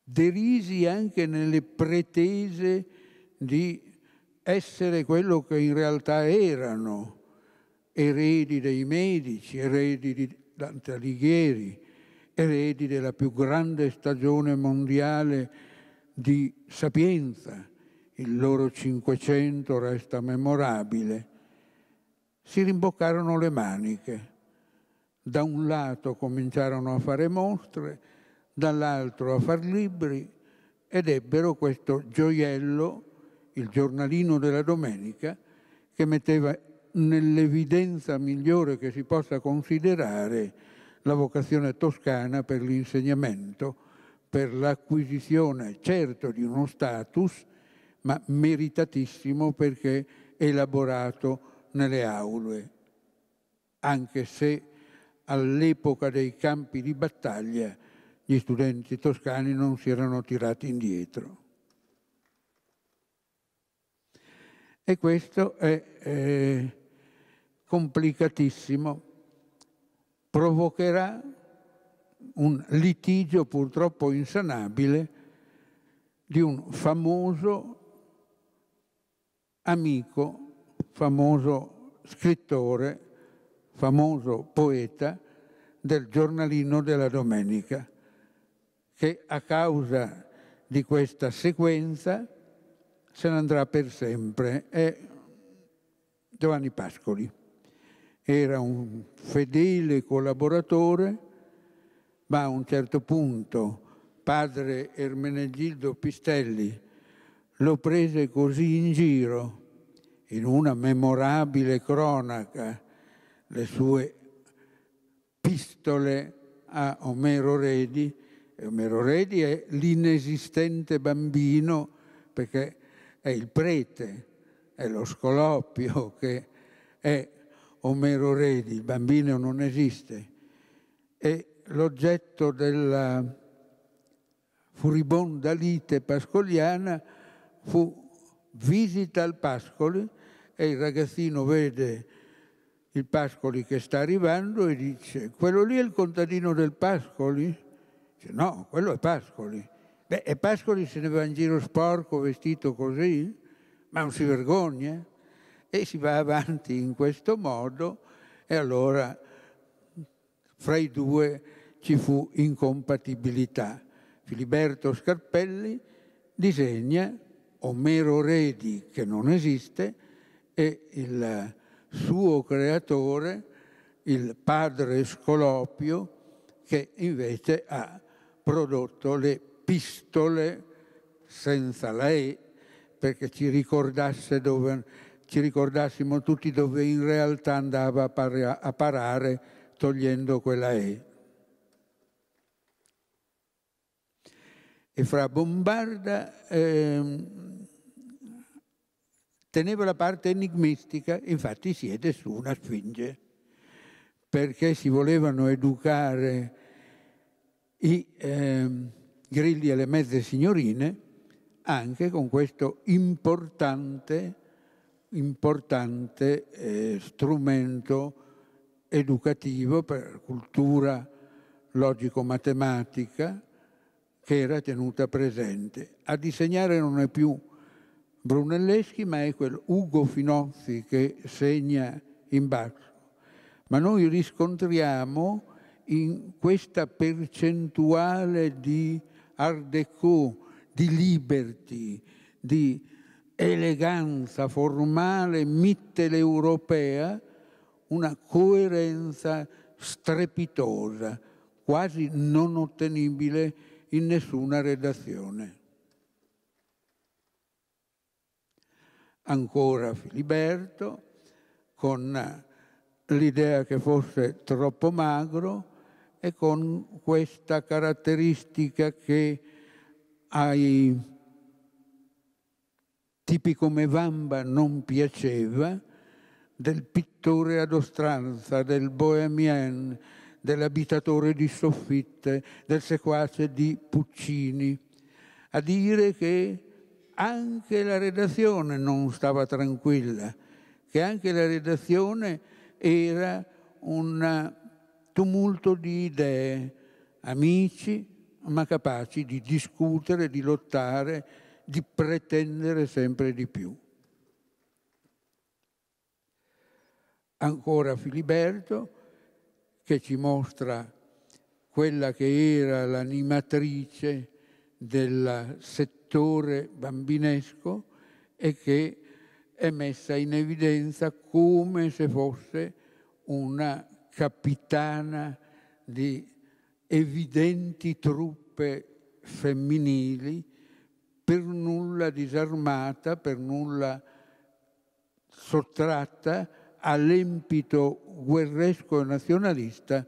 derisi anche nelle pretese di essere quello che in realtà erano, eredi dei medici, eredi di Dante Alighieri, eredi della più grande stagione mondiale di sapienza. Il loro Cinquecento resta memorabile. Si rimboccarono le maniche. Da un lato cominciarono a fare mostre, dall'altro a far libri ed ebbero questo gioiello, il giornalino della domenica, che metteva nell'evidenza migliore che si possa considerare la vocazione toscana per l'insegnamento, per l'acquisizione certo di uno status, ma meritatissimo perché elaborato nelle aule, anche se all'epoca dei campi di battaglia gli studenti toscani non si erano tirati indietro. E questo è eh, complicatissimo provocherà un litigio purtroppo insanabile di un famoso amico, famoso scrittore, famoso poeta del giornalino della domenica, che a causa di questa sequenza se ne andrà per sempre. È Giovanni Pascoli era un fedele collaboratore, ma a un certo punto padre Ermenegildo Pistelli lo prese così in giro in una memorabile cronaca le sue pistole a Omero Redi. E Omero Redi è l'inesistente bambino perché è il prete, è lo scoloppio che è Omero Redi, il bambino non esiste, e l'oggetto della furibonda lite pascoliana fu visita al Pascoli e il ragazzino vede il Pascoli che sta arrivando e dice quello lì è il contadino del Pascoli? Dice no, quello è Pascoli. Beh, e Pascoli se ne va in giro sporco, vestito così? Ma non si vergogna? e si va avanti in questo modo e allora fra i due ci fu incompatibilità. Filiberto Scarpelli disegna Omero Redi, che non esiste, e il suo creatore, il padre Scolopio, che invece ha prodotto le pistole senza lei perché ci ricordasse dove ci ricordassimo tutti dove in realtà andava a, par- a parare togliendo quella E. E fra Bombarda eh, teneva la parte enigmistica, infatti siede su una spinge, perché si volevano educare i eh, grilli e le mezze signorine anche con questo importante importante eh, strumento educativo per cultura logico-matematica che era tenuta presente. A disegnare non è più Brunelleschi, ma è quel Ugo Finozzi che segna in basso. Ma noi riscontriamo in questa percentuale di Art déco, di Liberty, di eleganza formale mitteleuropea una coerenza strepitosa, quasi non ottenibile in nessuna redazione. Ancora Filiberto, con l'idea che fosse troppo magro e con questa caratteristica che ai tipi come Vamba non piaceva, del pittore ad ostranza, del bohemien, dell'abitatore di soffitte, del sequace di Puccini, a dire che anche la redazione non stava tranquilla, che anche la redazione era un tumulto di idee, amici, ma capaci di discutere, di lottare, di pretendere sempre di più. Ancora Filiberto che ci mostra quella che era l'animatrice del settore bambinesco e che è messa in evidenza come se fosse una capitana di evidenti truppe femminili per nulla disarmata, per nulla sottratta all'empito guerresco nazionalista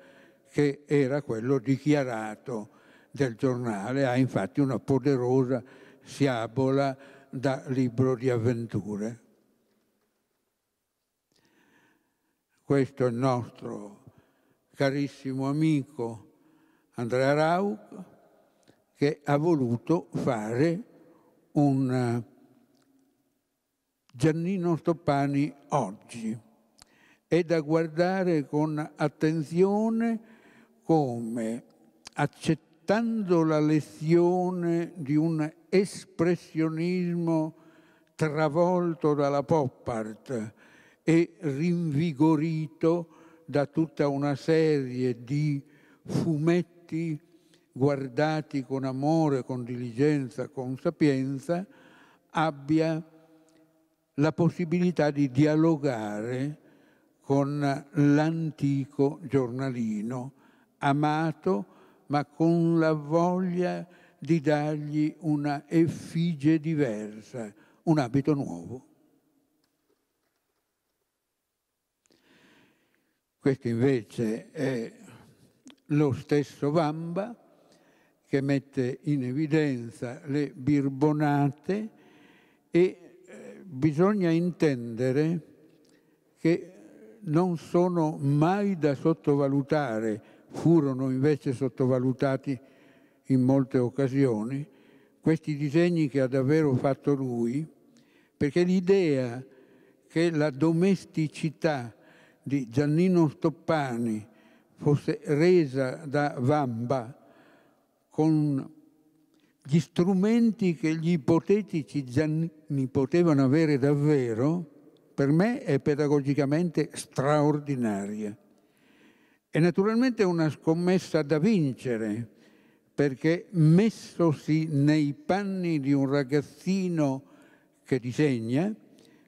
che era quello dichiarato del giornale. Ha infatti una poderosa siabola da libro di avventure. Questo è il nostro carissimo amico Andrea Rauch che ha voluto fare un eh, Giannino Stoppani oggi. È da guardare con attenzione come, accettando la lezione di un espressionismo travolto dalla pop art e rinvigorito da tutta una serie di fumetti guardati con amore, con diligenza, con sapienza, abbia la possibilità di dialogare con l'antico giornalino, amato ma con la voglia di dargli una effigie diversa, un abito nuovo. Questo invece è lo stesso Vamba che mette in evidenza le birbonate e eh, bisogna intendere che non sono mai da sottovalutare, furono invece sottovalutati in molte occasioni, questi disegni che ha davvero fatto lui, perché l'idea che la domesticità di Giannino Stoppani fosse resa da Vamba con gli strumenti che gli ipotetici Gianni potevano avere davvero, per me è pedagogicamente straordinaria. E naturalmente è una scommessa da vincere, perché messosi nei panni di un ragazzino che disegna,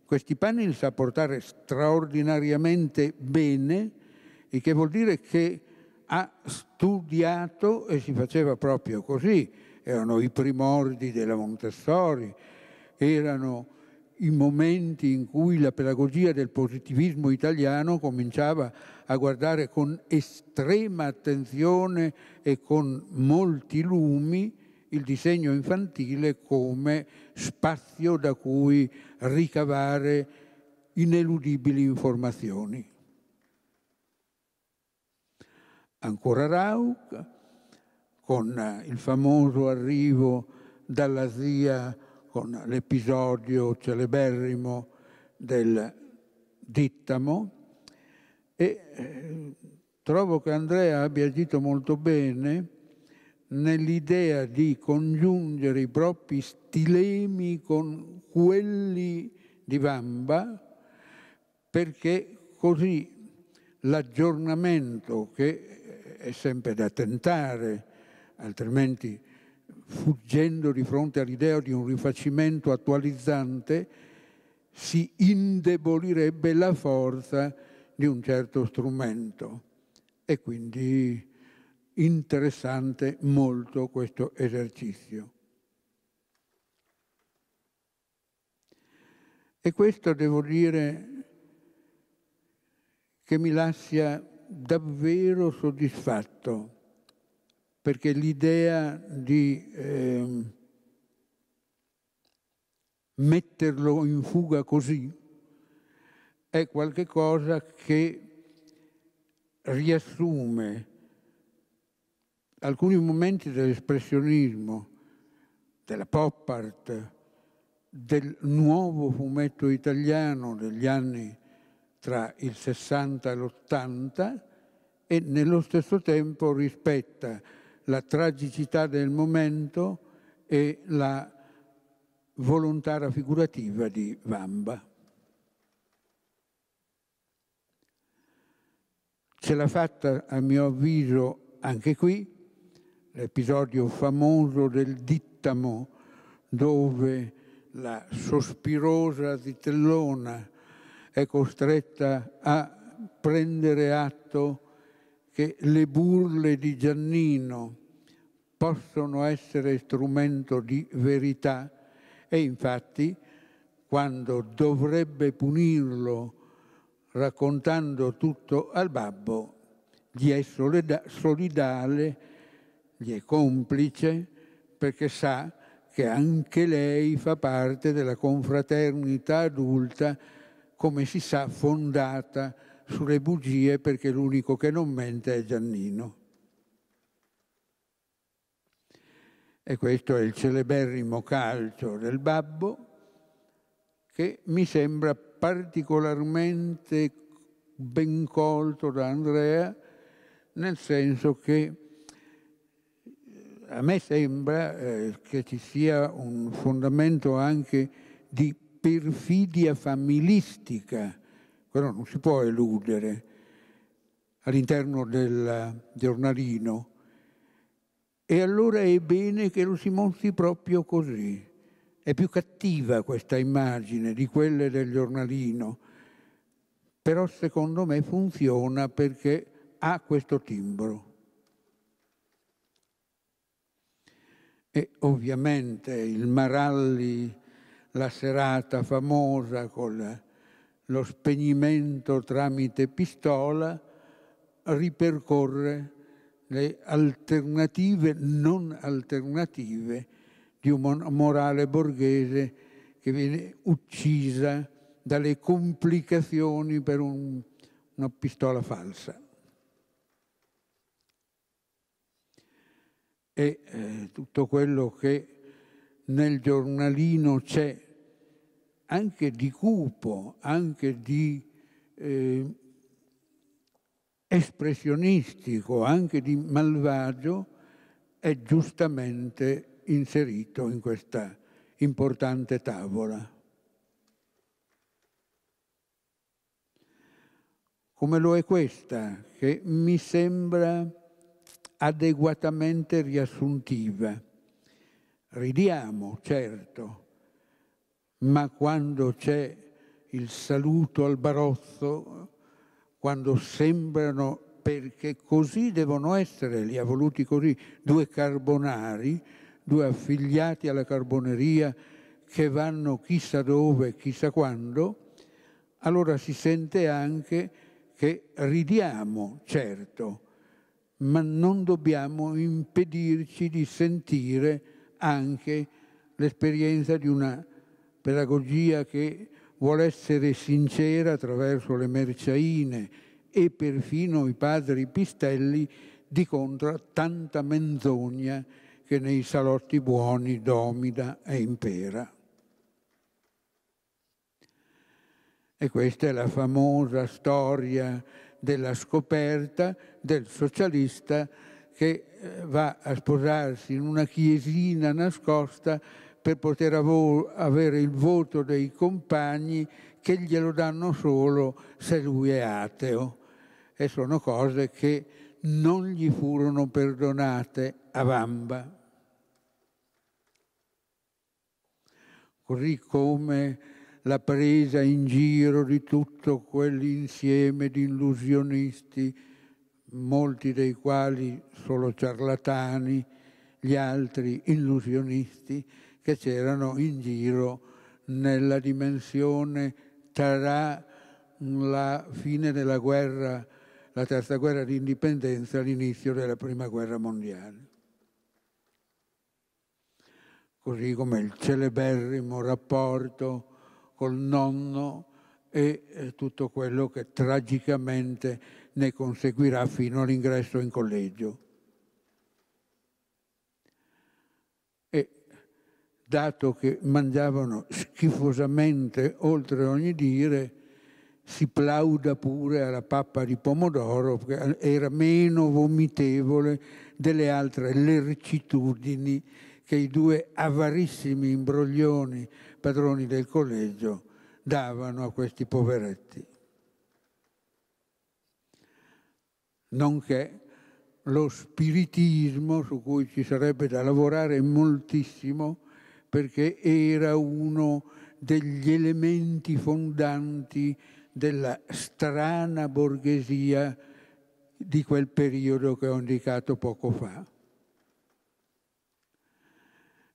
questi panni li sa portare straordinariamente bene, il che vuol dire che ha studiato e si faceva proprio così, erano i primordi della Montessori, erano i momenti in cui la pedagogia del positivismo italiano cominciava a guardare con estrema attenzione e con molti lumi il disegno infantile come spazio da cui ricavare ineludibili informazioni. ancora Rauch, con il famoso arrivo dalla zia con l'episodio celeberrimo del dittamo e eh, trovo che Andrea abbia agito molto bene nell'idea di congiungere i propri stilemi con quelli di Vamba perché così l'aggiornamento che è sempre da tentare, altrimenti fuggendo di fronte all'idea di un rifacimento attualizzante si indebolirebbe la forza di un certo strumento. E quindi interessante molto questo esercizio. E questo devo dire che mi lascia davvero soddisfatto perché l'idea di eh, metterlo in fuga così è qualcosa che riassume alcuni momenti dell'espressionismo, della pop art, del nuovo fumetto italiano degli anni tra il 60 e l'80 e nello stesso tempo rispetta la tragicità del momento e la volontà raffigurativa di Vamba. Ce l'ha fatta, a mio avviso, anche qui, l'episodio famoso del dittamo dove la sospirosa zitellona è costretta a prendere atto che le burle di Giannino possono essere strumento di verità e infatti quando dovrebbe punirlo raccontando tutto al babbo, gli è solidale, gli è complice, perché sa che anche lei fa parte della confraternita adulta come si sa, fondata sulle bugie perché l'unico che non mente è Giannino. E questo è il celeberrimo calcio del babbo che mi sembra particolarmente ben colto da Andrea, nel senso che eh, a me sembra eh, che ci sia un fondamento anche di perfidia familistica, quello non si può eludere, all'interno del giornalino. E allora è bene che lo si mostri proprio così. È più cattiva questa immagine di quelle del giornalino, però secondo me funziona perché ha questo timbro. E ovviamente il Maralli la serata famosa con lo spegnimento tramite pistola, ripercorre le alternative, non alternative, di una morale borghese che viene uccisa dalle complicazioni per un, una pistola falsa. E eh, tutto quello che nel giornalino c'è anche di cupo, anche di eh, espressionistico, anche di malvagio, è giustamente inserito in questa importante tavola. Come lo è questa, che mi sembra adeguatamente riassuntiva. Ridiamo, certo, ma quando c'è il saluto al barozzo, quando sembrano, perché così devono essere, li ha voluti così, due carbonari, due affiliati alla carboneria che vanno chissà dove, chissà quando, allora si sente anche che ridiamo, certo, ma non dobbiamo impedirci di sentire anche l'esperienza di una pedagogia che vuole essere sincera attraverso le merciaine e perfino i padri pistelli, di contro tanta menzogna che nei salotti buoni domina e impera. E questa è la famosa storia della scoperta del socialista che eh, va a sposarsi in una chiesina nascosta per poter avere il voto dei compagni che glielo danno solo se lui è ateo. E sono cose che non gli furono perdonate a Vamba. Così come la presa in giro di tutto quell'insieme di illusionisti, molti dei quali solo ciarlatani, gli altri illusionisti, che c'erano in giro nella dimensione tra la fine della guerra, la terza guerra di indipendenza e l'inizio della prima guerra mondiale. Così come il celeberrimo rapporto col nonno e eh, tutto quello che tragicamente ne conseguirà fino all'ingresso in collegio. dato che mangiavano schifosamente oltre ogni dire, si plauda pure alla pappa di pomodoro, che era meno vomitevole delle altre lercitudini che i due avarissimi imbroglioni padroni del collegio davano a questi poveretti. Nonché lo spiritismo su cui ci sarebbe da lavorare moltissimo perché era uno degli elementi fondanti della strana borghesia di quel periodo che ho indicato poco fa.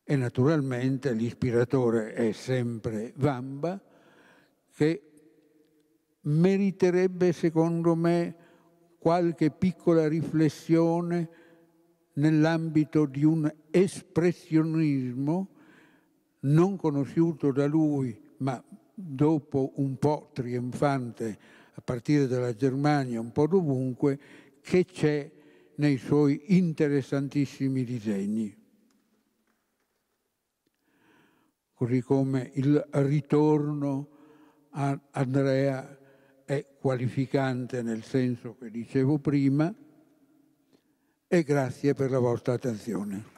E naturalmente l'ispiratore è sempre Vamba, che meriterebbe, secondo me, qualche piccola riflessione nell'ambito di un espressionismo non conosciuto da lui, ma dopo un po' trionfante a partire dalla Germania, un po' dovunque, che c'è nei suoi interessantissimi disegni. Così come il ritorno a Andrea è qualificante nel senso che dicevo prima e grazie per la vostra attenzione.